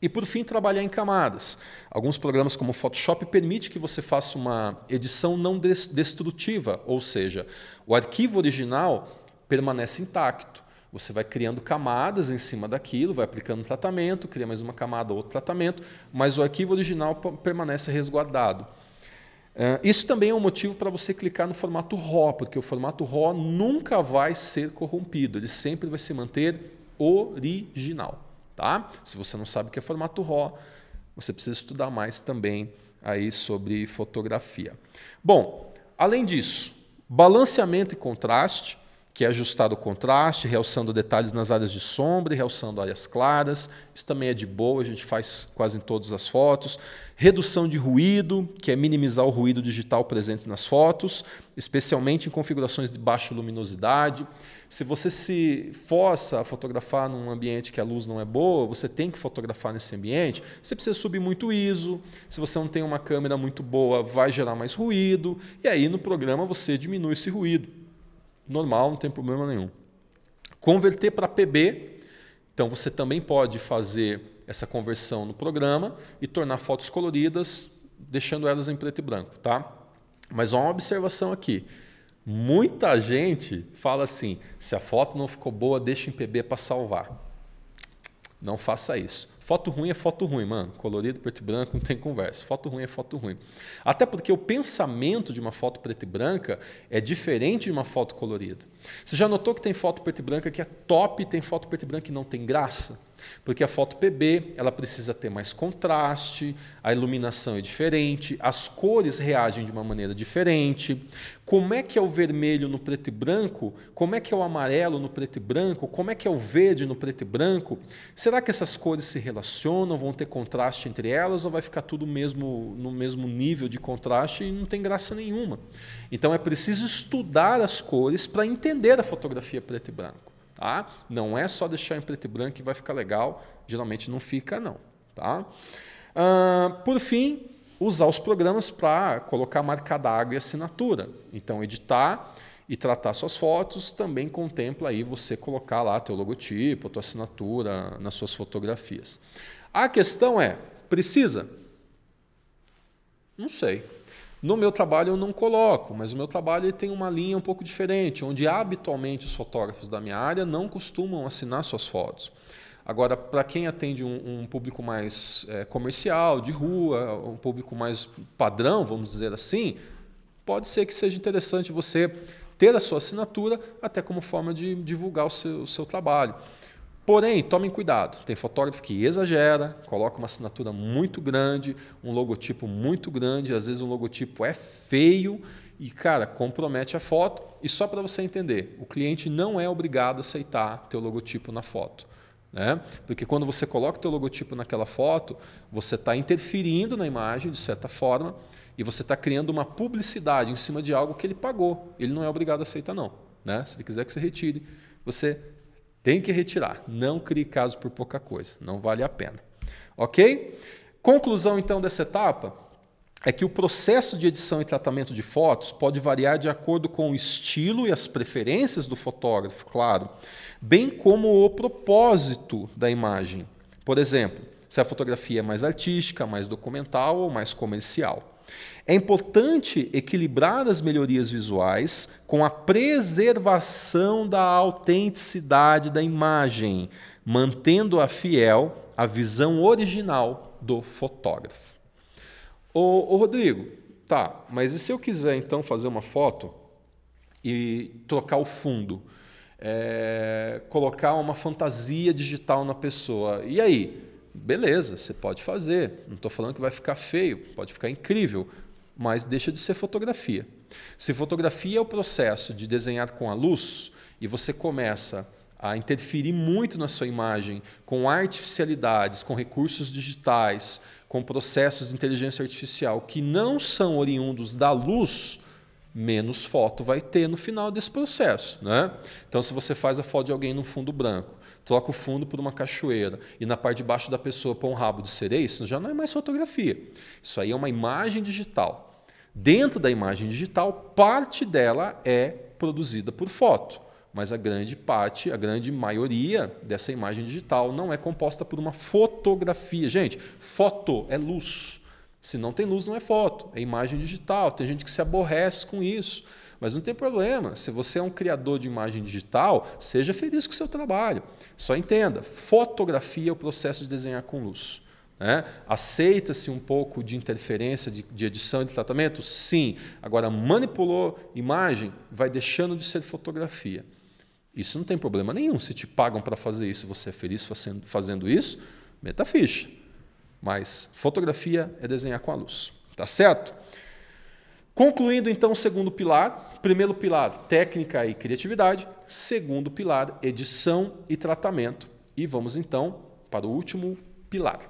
Speaker 1: E por fim, trabalhar em camadas. Alguns programas como o Photoshop permite que você faça uma edição não destrutiva, ou seja, o arquivo original permanece intacto. Você vai criando camadas em cima daquilo, vai aplicando tratamento, cria mais uma camada, outro tratamento, mas o arquivo original permanece resguardado. É, isso também é um motivo para você clicar no formato RAW, porque o formato RAW nunca vai ser corrompido, ele sempre vai se manter original. Tá? Se você não sabe o que é formato RAW, você precisa estudar mais também aí sobre fotografia. Bom, além disso, balanceamento e contraste, que é ajustar o contraste, realçando detalhes nas áreas de sombra e realçando áreas claras. Isso também é de boa, a gente faz quase em todas as fotos. Redução de ruído, que é minimizar o ruído digital presente nas fotos, especialmente em configurações de baixa luminosidade. Se você se força a fotografar num ambiente que a luz não é boa, você tem que fotografar nesse ambiente, você precisa subir muito ISO. Se você não tem uma câmera muito boa, vai gerar mais ruído. E aí no programa você diminui esse ruído normal, não tem problema nenhum. Converter para PB, então você também pode fazer essa conversão no programa e tornar fotos coloridas, deixando elas em preto e branco, tá? Mas uma observação aqui. Muita gente fala assim: se a foto não ficou boa, deixa em PB para salvar. Não faça isso. Foto ruim é foto ruim, mano. Colorido, preto e branco, não tem conversa. Foto ruim é foto ruim. Até porque o pensamento de uma foto preta e branca é diferente de uma foto colorida. Você já notou que tem foto preto e branca que é top e tem foto preto e branca que não tem graça? Porque a foto PB ela precisa ter mais contraste, a iluminação é diferente, as cores reagem de uma maneira diferente. Como é que é o vermelho no preto e branco? Como é que é o amarelo no preto e branco? Como é que é o verde no preto e branco? Será que essas cores se relacionam? Vão ter contraste entre elas ou vai ficar tudo mesmo no mesmo nível de contraste e não tem graça nenhuma? Então é preciso estudar as cores para entender entender a fotografia preto e branco. Tá? Não é só deixar em preto e branco que vai ficar legal. Geralmente não fica, não. Tá? Uh, por fim, usar os programas para colocar marca d'água e assinatura. Então, editar e tratar suas fotos também contempla aí você colocar lá teu logotipo, tua assinatura nas suas fotografias. A questão é, precisa? Não sei. No meu trabalho eu não coloco, mas o meu trabalho tem uma linha um pouco diferente, onde habitualmente os fotógrafos da minha área não costumam assinar suas fotos. Agora, para quem atende um, um público mais é, comercial, de rua, um público mais padrão, vamos dizer assim, pode ser que seja interessante você ter a sua assinatura até como forma de divulgar o seu, o seu trabalho. Porém, tomem cuidado. Tem fotógrafo que exagera, coloca uma assinatura muito grande, um logotipo muito grande, às vezes um logotipo é feio e, cara, compromete a foto. E só para você entender, o cliente não é obrigado a aceitar teu logotipo na foto. Né? Porque quando você coloca teu logotipo naquela foto, você está interferindo na imagem, de certa forma, e você está criando uma publicidade em cima de algo que ele pagou. Ele não é obrigado a aceitar, não. Né? Se ele quiser que você retire, você tem que retirar. Não crie caso por pouca coisa. Não vale a pena. Ok? Conclusão então dessa etapa é que o processo de edição e tratamento de fotos pode variar de acordo com o estilo e as preferências do fotógrafo, claro, bem como o propósito da imagem. Por exemplo, se a fotografia é mais artística, mais documental ou mais comercial. É importante equilibrar as melhorias visuais com a preservação da autenticidade da imagem, mantendo-a fiel à visão original do fotógrafo. Ô, ô, Rodrigo, tá, mas e se eu quiser então fazer uma foto e trocar o fundo? É, colocar uma fantasia digital na pessoa. E aí? Beleza, você pode fazer. Não estou falando que vai ficar feio, pode ficar incrível mas deixa de ser fotografia. Se fotografia é o processo de desenhar com a luz e você começa a interferir muito na sua imagem com artificialidades, com recursos digitais, com processos de inteligência artificial que não são oriundos da luz, menos foto vai ter no final desse processo. Né? Então, se você faz a foto de alguém num fundo branco, troca o fundo por uma cachoeira e na parte de baixo da pessoa põe um rabo de sereia, isso já não é mais fotografia. Isso aí é uma imagem digital. Dentro da imagem digital, parte dela é produzida por foto, mas a grande parte, a grande maioria dessa imagem digital não é composta por uma fotografia. Gente, foto é luz. Se não tem luz, não é foto, é imagem digital. Tem gente que se aborrece com isso. Mas não tem problema. Se você é um criador de imagem digital, seja feliz com o seu trabalho. Só entenda: fotografia é o processo de desenhar com luz. Né? Aceita-se um pouco de interferência de, de edição e de tratamento? Sim. Agora, manipulou imagem, vai deixando de ser fotografia. Isso não tem problema nenhum. Se te pagam para fazer isso, você é feliz fazendo, fazendo isso, meta ficha. Mas fotografia é desenhar com a luz, tá certo? Concluindo então o segundo pilar, primeiro pilar, técnica e criatividade, segundo pilar, edição e tratamento, e vamos então para o último pilar.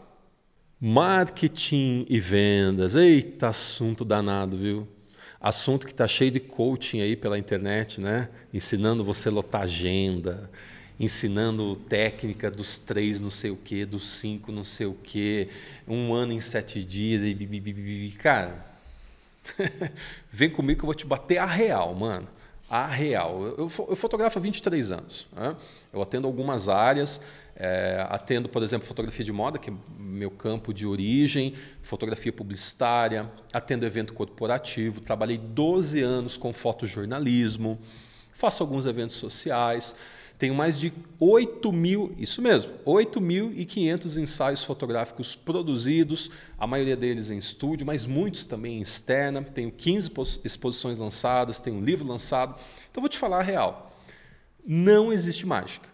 Speaker 1: Marketing e vendas. Eita, assunto danado, viu? Assunto que tá cheio de coaching aí pela internet, né? Ensinando você a lotar agenda, ensinando técnica dos três não sei o que, dos cinco não sei o que, um ano em sete dias e cara, vem comigo que eu vou te bater a real, mano. A real. Eu, eu fotografo há 23 anos. Né? Eu atendo algumas áreas. É, atendo, por exemplo, fotografia de moda, que é meu campo de origem, fotografia publicitária, atendo evento corporativo, trabalhei 12 anos com fotojornalismo, faço alguns eventos sociais. Tenho mais de 8 mil, isso mesmo, 8.500 ensaios fotográficos produzidos, a maioria deles em estúdio, mas muitos também em externa. Tenho 15 exposições lançadas, tenho um livro lançado. Então vou te falar a real. Não existe mágica.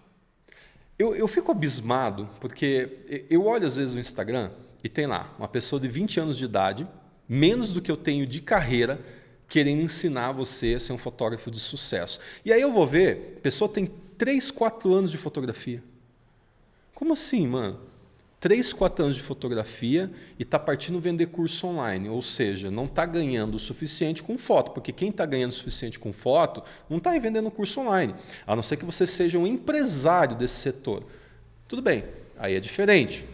Speaker 1: Eu, eu fico abismado porque eu olho às vezes o Instagram e tem lá uma pessoa de 20 anos de idade, menos do que eu tenho de carreira, querendo ensinar você a ser um fotógrafo de sucesso. E aí eu vou ver, a pessoa tem 3, 4 anos de fotografia. Como assim, mano? 3, 4 anos de fotografia e tá partindo vender curso online, ou seja, não tá ganhando o suficiente com foto, porque quem tá ganhando o suficiente com foto não tá aí vendendo curso online, a não ser que você seja um empresário desse setor. Tudo bem, aí é diferente.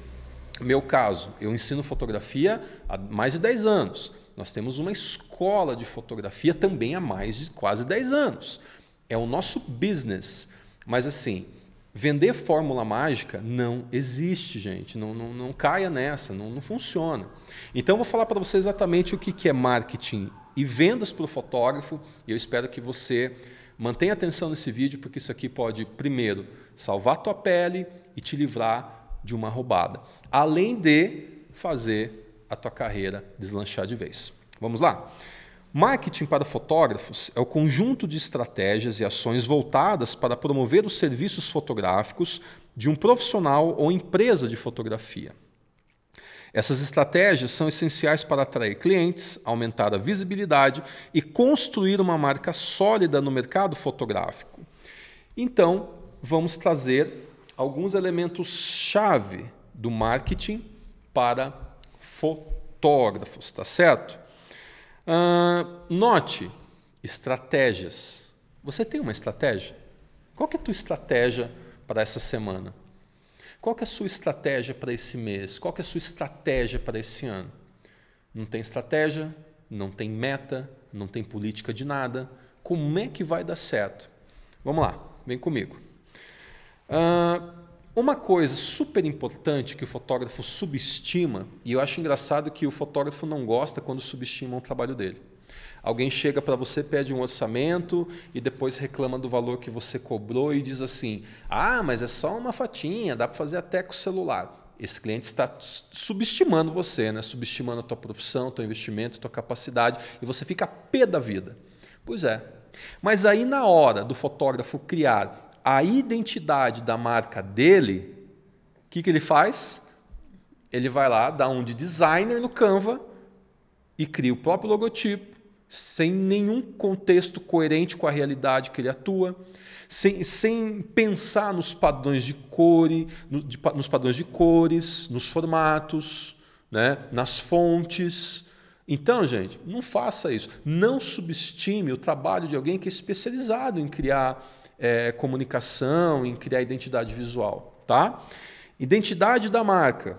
Speaker 1: Meu caso, eu ensino fotografia há mais de 10 anos. Nós temos uma escola de fotografia também há mais de quase 10 anos. É o nosso business. Mas assim, vender fórmula mágica não existe, gente. Não, não, não caia nessa, não, não funciona. Então, eu vou falar para você exatamente o que, que é marketing e vendas para o fotógrafo. E eu espero que você mantenha atenção nesse vídeo, porque isso aqui pode, primeiro, salvar a tua pele e te livrar de uma roubada. Além de fazer a tua carreira deslanchar de vez. Vamos lá? Marketing para fotógrafos é o conjunto de estratégias e ações voltadas para promover os serviços fotográficos de um profissional ou empresa de fotografia. Essas estratégias são essenciais para atrair clientes, aumentar a visibilidade e construir uma marca sólida no mercado fotográfico. Então, vamos trazer alguns elementos chave do marketing para fotógrafos, tá certo? Uh, note estratégias. Você tem uma estratégia? Qual é a tua estratégia para essa semana? Qual é a sua estratégia para esse mês? Qual é a sua estratégia para esse ano? Não tem estratégia, não tem meta, não tem política de nada. Como é que vai dar certo? Vamos lá, vem comigo. Uh, uma coisa super importante que o fotógrafo subestima, e eu acho engraçado que o fotógrafo não gosta quando subestima o trabalho dele. Alguém chega para você, pede um orçamento e depois reclama do valor que você cobrou e diz assim: ah, mas é só uma fatinha, dá para fazer até com o celular. Esse cliente está subestimando você, né? subestimando a tua profissão, teu investimento, tua capacidade, e você fica pé da vida. Pois é. Mas aí, na hora do fotógrafo criar a identidade da marca dele, o que, que ele faz? Ele vai lá, dá um de designer no Canva e cria o próprio logotipo, sem nenhum contexto coerente com a realidade que ele atua, sem, sem pensar nos padrões de cores, no, de, nos padrões de cores, nos formatos, né? nas fontes. Então, gente, não faça isso. Não subestime o trabalho de alguém que é especializado em criar é, comunicação, em criar identidade visual, tá? Identidade da marca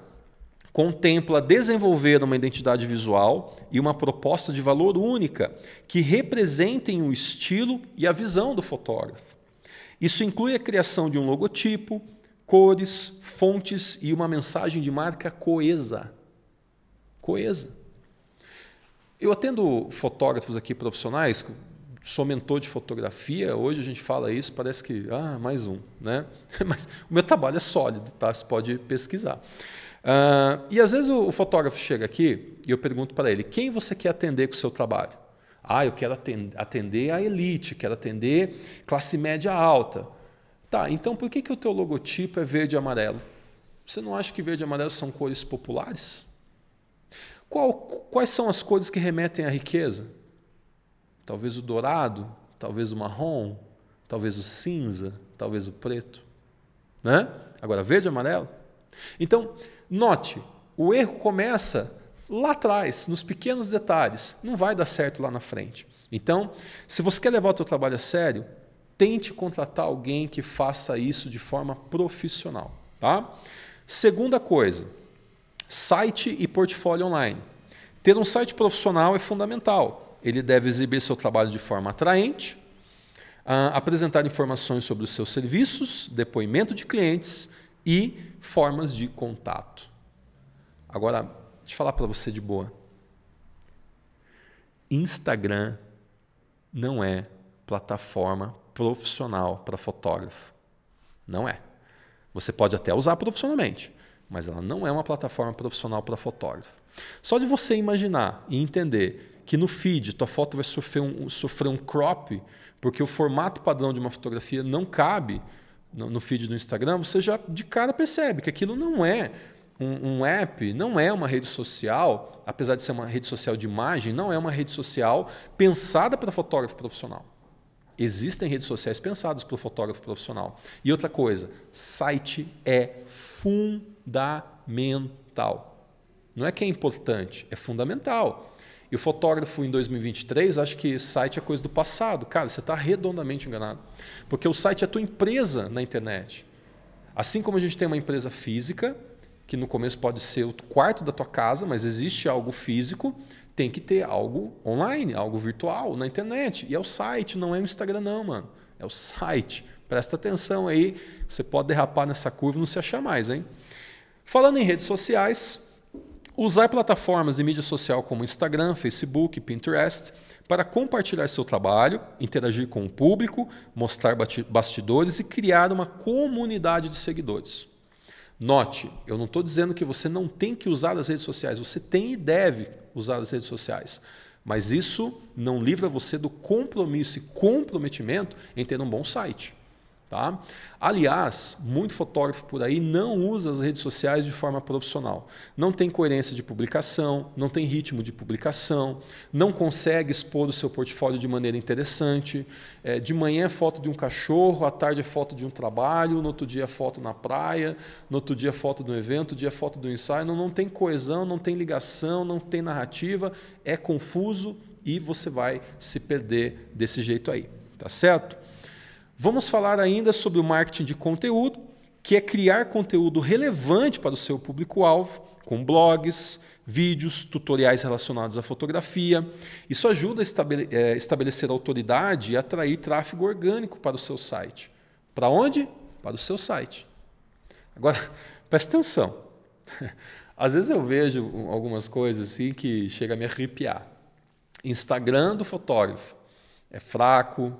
Speaker 1: contempla desenvolver uma identidade visual e uma proposta de valor única que representem o estilo e a visão do fotógrafo. Isso inclui a criação de um logotipo, cores, fontes e uma mensagem de marca coesa. Coesa. Eu atendo fotógrafos aqui profissionais sou mentor de fotografia, hoje a gente fala isso, parece que, ah, mais um, né? Mas o meu trabalho é sólido, tá? Você pode pesquisar. Uh, e às vezes o, o, fotógrafo chega aqui e eu pergunto para ele, quem você quer atender com o seu trabalho? Ah, eu quero atender a elite, quero atender classe média alta. Tá, então por que, que o teu logotipo é verde e amarelo? Você não acha que verde e amarelo são cores populares? Qual, quais são as cores que remetem à riqueza? Talvez o dourado, talvez o marrom, talvez o cinza, talvez o preto. Né? Agora, verde e amarelo. Então, note, o erro começa lá atrás, nos pequenos detalhes. Não vai dar certo lá na frente. Então, se você quer levar o seu trabalho a sério, tente contratar alguém que faça isso de forma profissional. Tá? Segunda coisa, site e portfólio online. Ter um site profissional é fundamental ele deve exibir seu trabalho de forma atraente, ah, apresentar informações sobre os seus serviços, depoimento de clientes e formas de contato. Agora, deixa eu falar para você de boa. Instagram não é plataforma profissional para fotógrafo. Não é. Você pode até usar profissionalmente, mas ela não é uma plataforma profissional para fotógrafo. Só de você imaginar e entender que no feed tua foto vai sofrer um, sofrer um crop, porque o formato padrão de uma fotografia não cabe no, no feed do Instagram, você já de cara percebe que aquilo não é um, um, app não é uma rede social, apesar de ser uma rede social de imagem, não é uma rede social pensada para fotógrafo profissional. Existem redes sociais pensadas para o fotógrafo profissional. E outra coisa, site é fundamental. Não é que é importante, é fundamental. E o fotógrafo em 2023 acha que site é coisa do passado. Cara, você está redondamente enganado. Porque o site é a tua empresa na internet. Assim como a gente tem uma empresa física, que no começo pode ser o quarto da tua casa, mas existe algo físico, tem que ter algo online, algo virtual, na internet. E é o site, não é o Instagram, não, mano. É o site. Presta atenção aí, você pode derrapar nessa curva e não se achar mais, hein? Falando em redes sociais, Usar plataformas e mídia social como Instagram, Facebook, Pinterest para compartilhar seu trabalho, interagir com o público, mostrar bastidores e criar uma comunidade de seguidores. Note, eu não estou dizendo que você não tem que usar as redes sociais, você tem e deve usar as redes sociais. Mas isso não livra você do compromisso e comprometimento em ter um bom site. Tá? Aliás, muito fotógrafo por aí não usa as redes sociais de forma profissional. Não tem coerência de publicação, não tem ritmo de publicação, não consegue expor o seu portfólio de maneira interessante. É, de manhã é foto de um cachorro, à tarde é foto de um trabalho, no outro dia é foto na praia, no outro dia é foto de um evento, dia é foto do ensaio. Não, não tem coesão, não tem ligação, não tem narrativa, é confuso e você vai se perder desse jeito aí. Tá certo? Vamos falar ainda sobre o marketing de conteúdo, que é criar conteúdo relevante para o seu público-alvo, com blogs, vídeos, tutoriais relacionados à fotografia. Isso ajuda a é, estabelecer autoridade e atrair tráfego orgânico para o seu site. Para onde? Para o seu site. Agora, presta atenção. Às vezes eu vejo algumas coisas assim que chega a me arrepiar. Instagram do fotógrafo é fraco,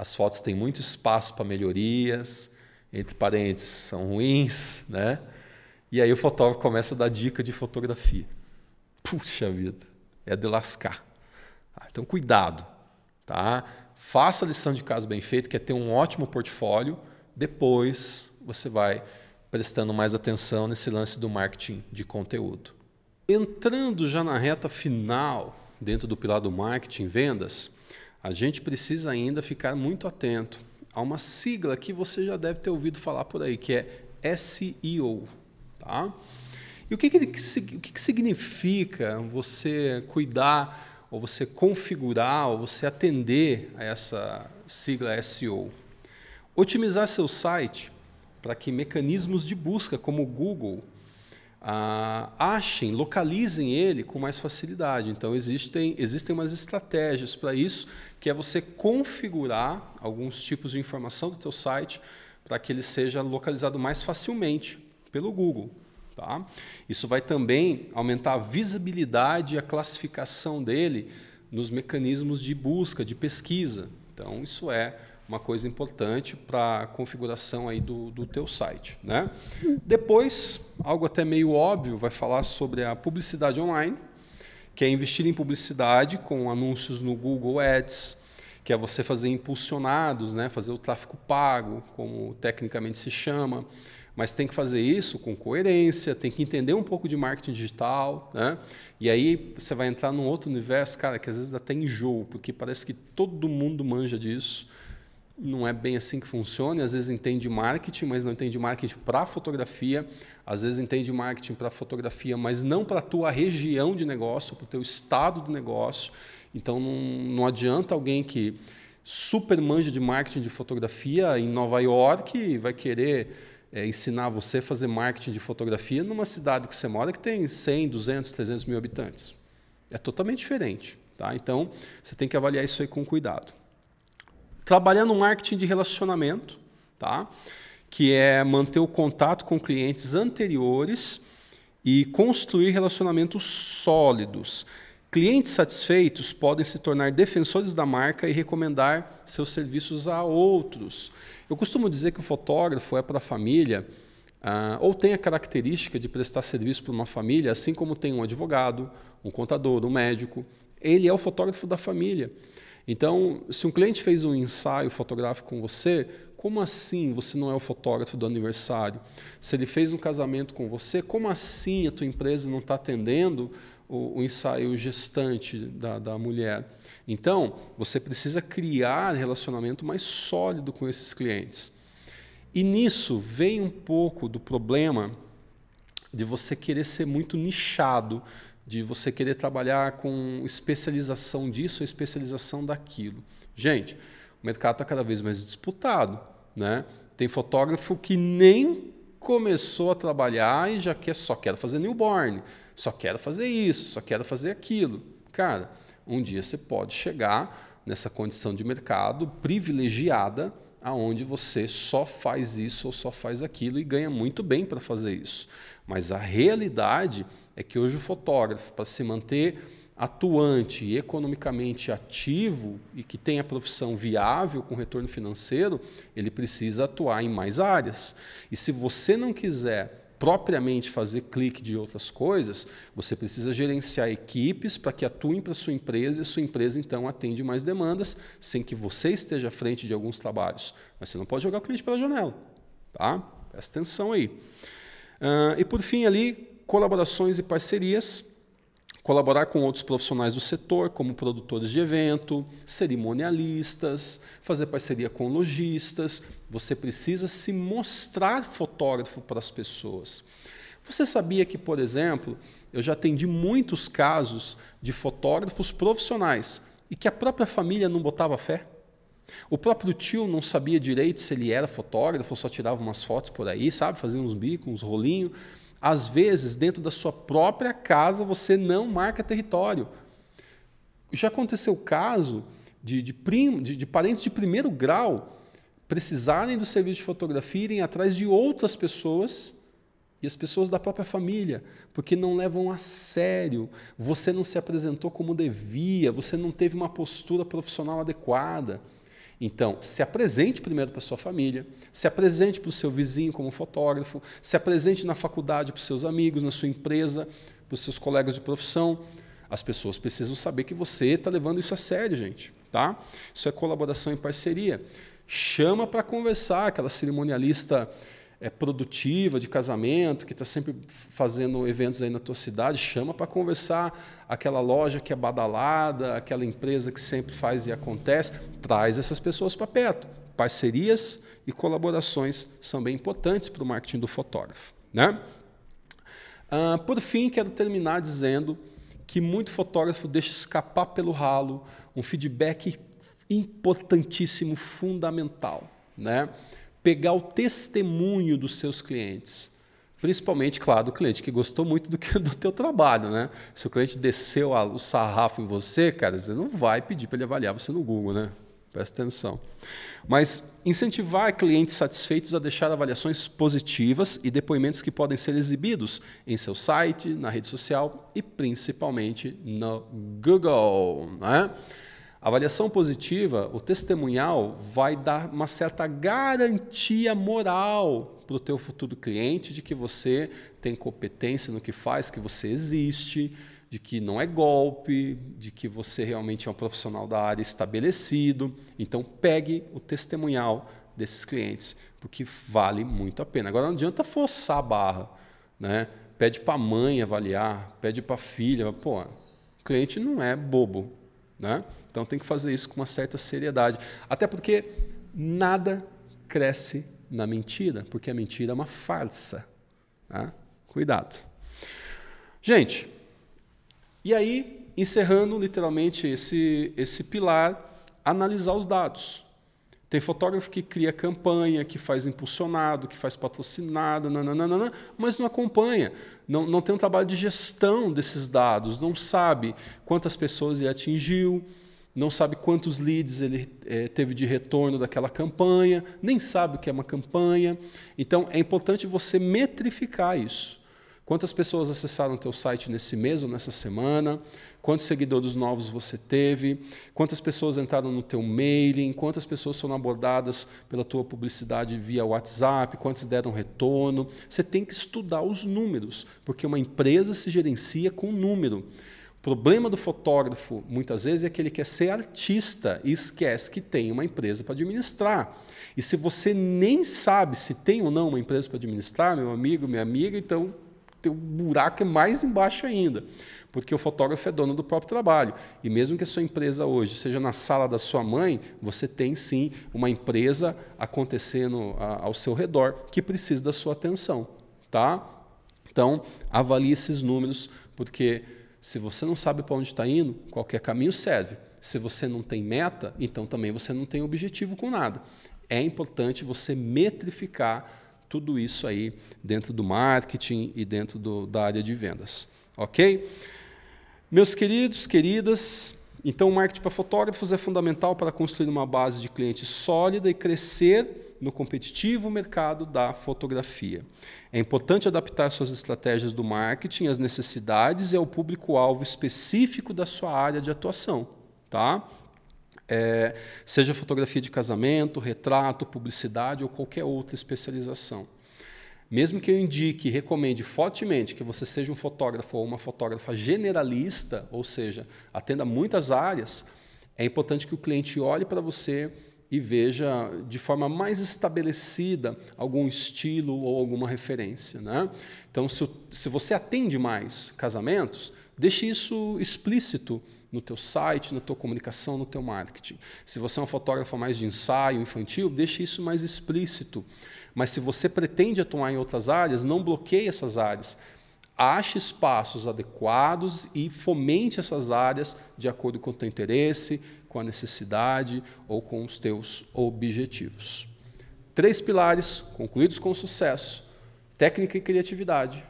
Speaker 1: as fotos têm muito espaço para melhorias, entre parênteses, são ruins, né? E aí o fotógrafo começa a dar dica de fotografia. Puxa vida, é de lascar. Ah, então cuidado, tá? Faça a lição de casa bem feita, que é ter um ótimo portfólio. Depois você vai prestando mais atenção nesse lance do marketing de conteúdo. Entrando já na reta final, dentro do pilar do marketing, vendas, a gente precisa ainda ficar muito atento a uma sigla que você já deve ter ouvido falar por aí, que é SEO. Tá? E o que, que, o que, que significa você cuidar, ou você configurar, ou você atender a essa sigla SEO? Otimizar seu site para que mecanismos de busca como o Google ah, achem, localizem ele com mais facilidade. Então, existem, existem umas estratégias para isso, que é você configurar alguns tipos de informação do teu site para que ele seja localizado mais facilmente pelo Google. Tá? Isso vai também aumentar a visibilidade e a classificação dele nos mecanismos de busca, de pesquisa. Então, isso é uma coisa importante para a configuração aí do, do teu site. Né? Depois, algo até meio óbvio, vai falar sobre a publicidade online, que é investir em publicidade com anúncios no Google Ads, que é você fazer impulsionados, né? fazer o tráfego pago, como tecnicamente se chama, mas tem que fazer isso com coerência, tem que entender um pouco de marketing digital, né? E aí você vai entrar num outro universo, cara, que às vezes dá até enjoo, porque parece que todo mundo manja disso não é bem assim que funciona, às vezes entende marketing, mas não entende marketing para fotografia, às vezes entende marketing para fotografia, mas não para a tua região de negócio, para o teu estado de negócio. Então não, não adianta alguém que super manja de marketing de fotografia em Nova York e vai querer é, ensinar você a fazer marketing de fotografia numa cidade que você mora que tem 100, 200, 300 mil habitantes. É totalmente diferente. Tá? Então, você tem que avaliar isso aí com cuidado trabalhando marketing de relacionamento, tá? que é manter o contato com clientes anteriores e construir relacionamentos sólidos. Clientes satisfeitos podem se tornar defensores da marca e recomendar seus serviços a outros. Eu costumo dizer que o fotógrafo é para a família, ah, ou tem a característica de prestar serviço para uma família, assim como tem um advogado, um contador, um médico. Ele é o fotógrafo da família. Então, se um cliente fez um ensaio fotográfico com você, como assim você não é o fotógrafo do aniversário? Se ele fez um casamento com você, como assim a tua empresa não está atendendo o, o, ensaio gestante da, da mulher? Então, você precisa criar relacionamento mais sólido com esses clientes. E nisso vem um pouco do problema de você querer ser muito nichado, de você querer trabalhar com especialização disso ou especialização daquilo. Gente, o mercado está cada vez mais disputado, né? Tem fotógrafo que nem começou a trabalhar e já quer só quero fazer newborn, só quero fazer isso, só quero fazer aquilo. Cara, um dia você pode chegar nessa condição de mercado privilegiada aonde você só faz isso ou só faz aquilo e ganha muito bem para fazer isso. Mas a realidade é que hoje o fotógrafo, para se manter atuante e economicamente ativo e que tenha profissão viável com retorno financeiro, ele precisa atuar em mais áreas. E se você não quiser propriamente fazer clique de outras coisas, você precisa gerenciar equipes para que atuem para sua empresa e sua empresa então atende mais demandas sem que você esteja à frente de alguns trabalhos. Mas você não pode jogar o cliente pela janela, tá? Presta atenção aí. Uh, e por fim ali, colaborações e parcerias, colaborar com outros profissionais do setor, como produtores de evento, cerimonialistas, fazer parceria com lojistas. Você precisa se mostrar fotógrafo para as pessoas. Você sabia que, por exemplo, eu já atendi muitos casos de fotógrafos profissionais e que a própria família não botava fé? O próprio tio não sabia direito se ele era fotógrafo, só tirava umas fotos por aí, sabe? Fazia uns bicos, uns rolinhos. Às vezes, dentro da sua própria casa, você não marca território. Já aconteceu o caso de, de, prim, de, de parentes de primeiro grau precisarem do serviço de fotografia irem atrás de outras pessoas e as pessoas da própria família, porque não levam a sério. Você não se apresentou como devia, você não teve uma postura profissional adequada. Então, se apresente primeiro para sua família, se apresente para o seu vizinho como fotógrafo, se apresente na faculdade para os seus amigos, na sua empresa, para os seus colegas de profissão. As pessoas precisam saber que você está levando isso a sério, gente. Tá? Isso é colaboração e parceria. Chama para conversar aquela cerimonialista é, produtiva de casamento, que está sempre fazendo eventos aí na tua cidade, chama para conversar aquela loja que é badalada, aquela empresa que sempre faz e acontece, traz essas pessoas para perto. Parcerias e colaborações são bem importantes para o marketing do fotógrafo, né? Ah, por fim, quero terminar dizendo que muito fotógrafo deixa escapar pelo ralo um feedback importantíssimo, fundamental, né? pegar o testemunho dos seus clientes. Principalmente, claro, do cliente que gostou muito do, que, do teu trabalho, né? Se o cliente desceu a, o sarrafo em você, cara, você não vai pedir para ele avaliar você no Google, né? Presta atenção. Mas incentivar clientes satisfeitos a deixar avaliações positivas e depoimentos que podem ser exibidos em seu site, na rede social e principalmente no Google. Né? A avaliação positiva, o testemunhal, vai dar uma certa garantia moral para o teu futuro cliente de que você tem competência no que faz, que você existe, de que não é golpe, de que você realmente é um profissional da área estabelecido. Então pegue o testemunhal desses clientes, porque vale muito a pena. Agora não adianta forçar a barra, né? Pede para a mãe avaliar, pede para a filha, pô, o cliente não é bobo, né? Então tem que fazer isso com uma certa seriedade. Até porque nada cresce na mentira, porque a mentira é uma farsa. Né? Cuidado. Gente, e aí, encerrando literalmente esse, esse pilar, analisar os dados. Tem fotógrafo que cria campanha, que faz impulsionado, que faz patrocinado, nananana, mas não acompanha não, não tem um trabalho de gestão desses dados, não sabe quantas pessoas ele atingiu, não sabe quantos leads ele é, teve de retorno daquela campanha, nem sabe o que é uma campanha. Então, é importante você metrificar isso. Quantas pessoas acessaram o teu site nesse mês ou nessa semana? Quantos seguidores novos você teve? Quantas pessoas entraram no teu mailing? Quantas pessoas foram abordadas pela tua publicidade via WhatsApp? Quantos deram retorno? Você tem que estudar os números, porque uma empresa se gerencia com número. O problema do fotógrafo, muitas vezes, é que ele quer ser artista e esquece que tem uma empresa para administrar. E se você nem sabe se tem ou não uma empresa para administrar, meu amigo, minha amiga, então teu buraco é mais embaixo ainda, porque o fotógrafo é dono do próprio trabalho. E mesmo que a sua empresa hoje seja na sala da sua mãe, você tem sim uma empresa acontecendo ao seu redor que precisa da sua atenção, tá? Então, avalie esses números, porque se você não sabe para onde está indo, qualquer caminho serve. Se você não tem meta, então também você não tem objetivo com nada. É importante você metrificar tudo isso aí dentro do marketing e dentro do, da área de vendas. Ok? Meus queridos, queridas, então o marketing para fotógrafos é fundamental para construir uma base de clientes sólida e crescer no competitivo mercado da fotografia. É importante adaptar suas estratégias do marketing às necessidades e ao público-alvo específico da sua área de atuação. Tá? É, seja fotografia de casamento, retrato, publicidade ou qualquer outra especialização. Mesmo que eu indique e recomende fortemente que você seja um fotógrafo ou uma fotógrafa generalista, ou seja, atenda muitas áreas, é importante que o cliente olhe para você e veja de forma mais estabelecida algum estilo ou alguma referência. Né? Então, se, se você atende mais casamentos, deixe isso explícito no teu site, na tua comunicação, no teu marketing. Se você é uma fotógrafa mais de ensaio infantil, deixe isso mais explícito. Mas se você pretende atuar em outras áreas, não bloqueie essas áreas. Ache espaços adequados e fomente essas áreas de acordo com o teu interesse, com a necessidade ou com os teus objetivos. Três pilares concluídos com sucesso: técnica e criatividade,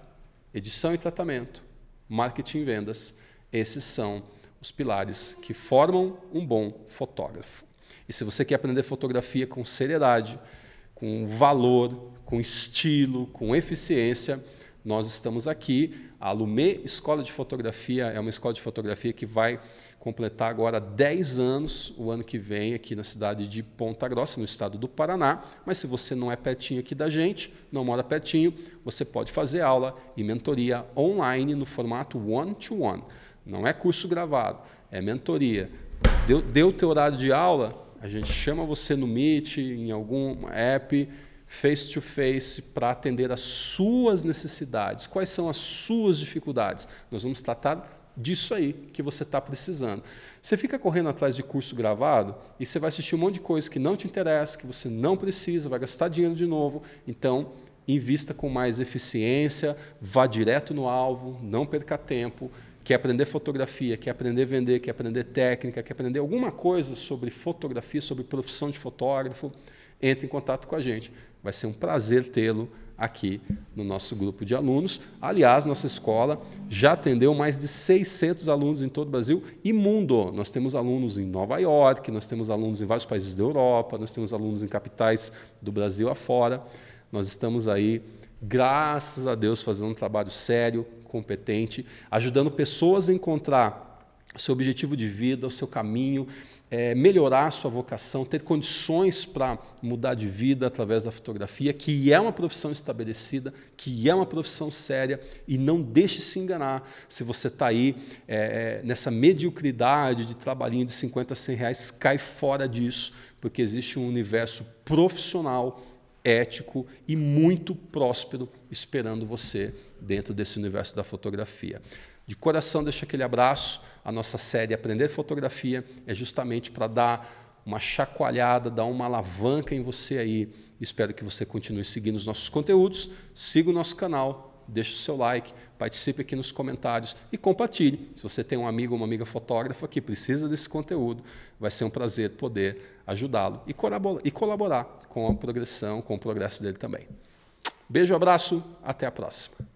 Speaker 1: edição e tratamento, marketing e vendas. Esses são os pilares que formam um bom fotógrafo. E se você quer aprender fotografia com seriedade, com valor, com estilo, com eficiência, nós estamos aqui. A Lumê Escola de Fotografia é uma escola de fotografia que vai completar agora 10 anos o ano que vem aqui na cidade de Ponta Grossa, no estado do Paraná. Mas se você não é pertinho aqui da gente, não mora pertinho, você pode fazer aula e mentoria online no formato one-to-one. one to one não é curso gravado, é mentoria. Deu, deu teu horário de aula, a gente chama você no Meet, em algum app, face to face, para atender às suas necessidades. Quais são as suas dificuldades? Nós vamos tratar disso aí que você está precisando. Você fica correndo atrás de curso gravado e você vai assistir um monte de coisa que não te interessa, que você não precisa, vai gastar dinheiro de novo. Então, invista com mais eficiência, vá direto no alvo, não perca tempo quer aprender fotografia, quer aprender vender, quer aprender técnica, quer aprender alguma coisa sobre fotografia, sobre profissão de fotógrafo, entre em contato com a gente. Vai ser um prazer tê-lo aqui no nosso grupo de alunos. Aliás, nossa escola já atendeu mais de 600 alunos em todo o Brasil e mundo. Nós temos alunos em Nova York, nós temos alunos em vários países da Europa, nós temos alunos em capitais do Brasil afora. Nós estamos aí graças a Deus, fazendo um trabalho sério, competente, ajudando pessoas a encontrar o seu objetivo de vida, o seu caminho, é, melhorar a sua vocação, ter condições para mudar de vida através da fotografia, que é uma profissão estabelecida, que é uma profissão séria, e não deixe se enganar se você está aí é, é, nessa mediocridade de trabalhinho de 50, 100 reais, cai fora disso, porque existe um universo profissional ético e muito próspero esperando você dentro desse universo da fotografia. De coração, deixo aquele abraço. A nossa série Aprender Fotografia é justamente para dar uma chacoalhada, dar uma alavanca em você aí. Espero que você continue seguindo os nossos conteúdos. Siga o nosso canal, deixe o seu like, participe aqui nos comentários e compartilhe. Se você tem um amigo ou uma amiga fotógrafa que precisa desse conteúdo, vai ser um prazer poder ajudá-lo e colaborar com a progressão, com o progresso dele também. Beijo, abraço, até a próxima.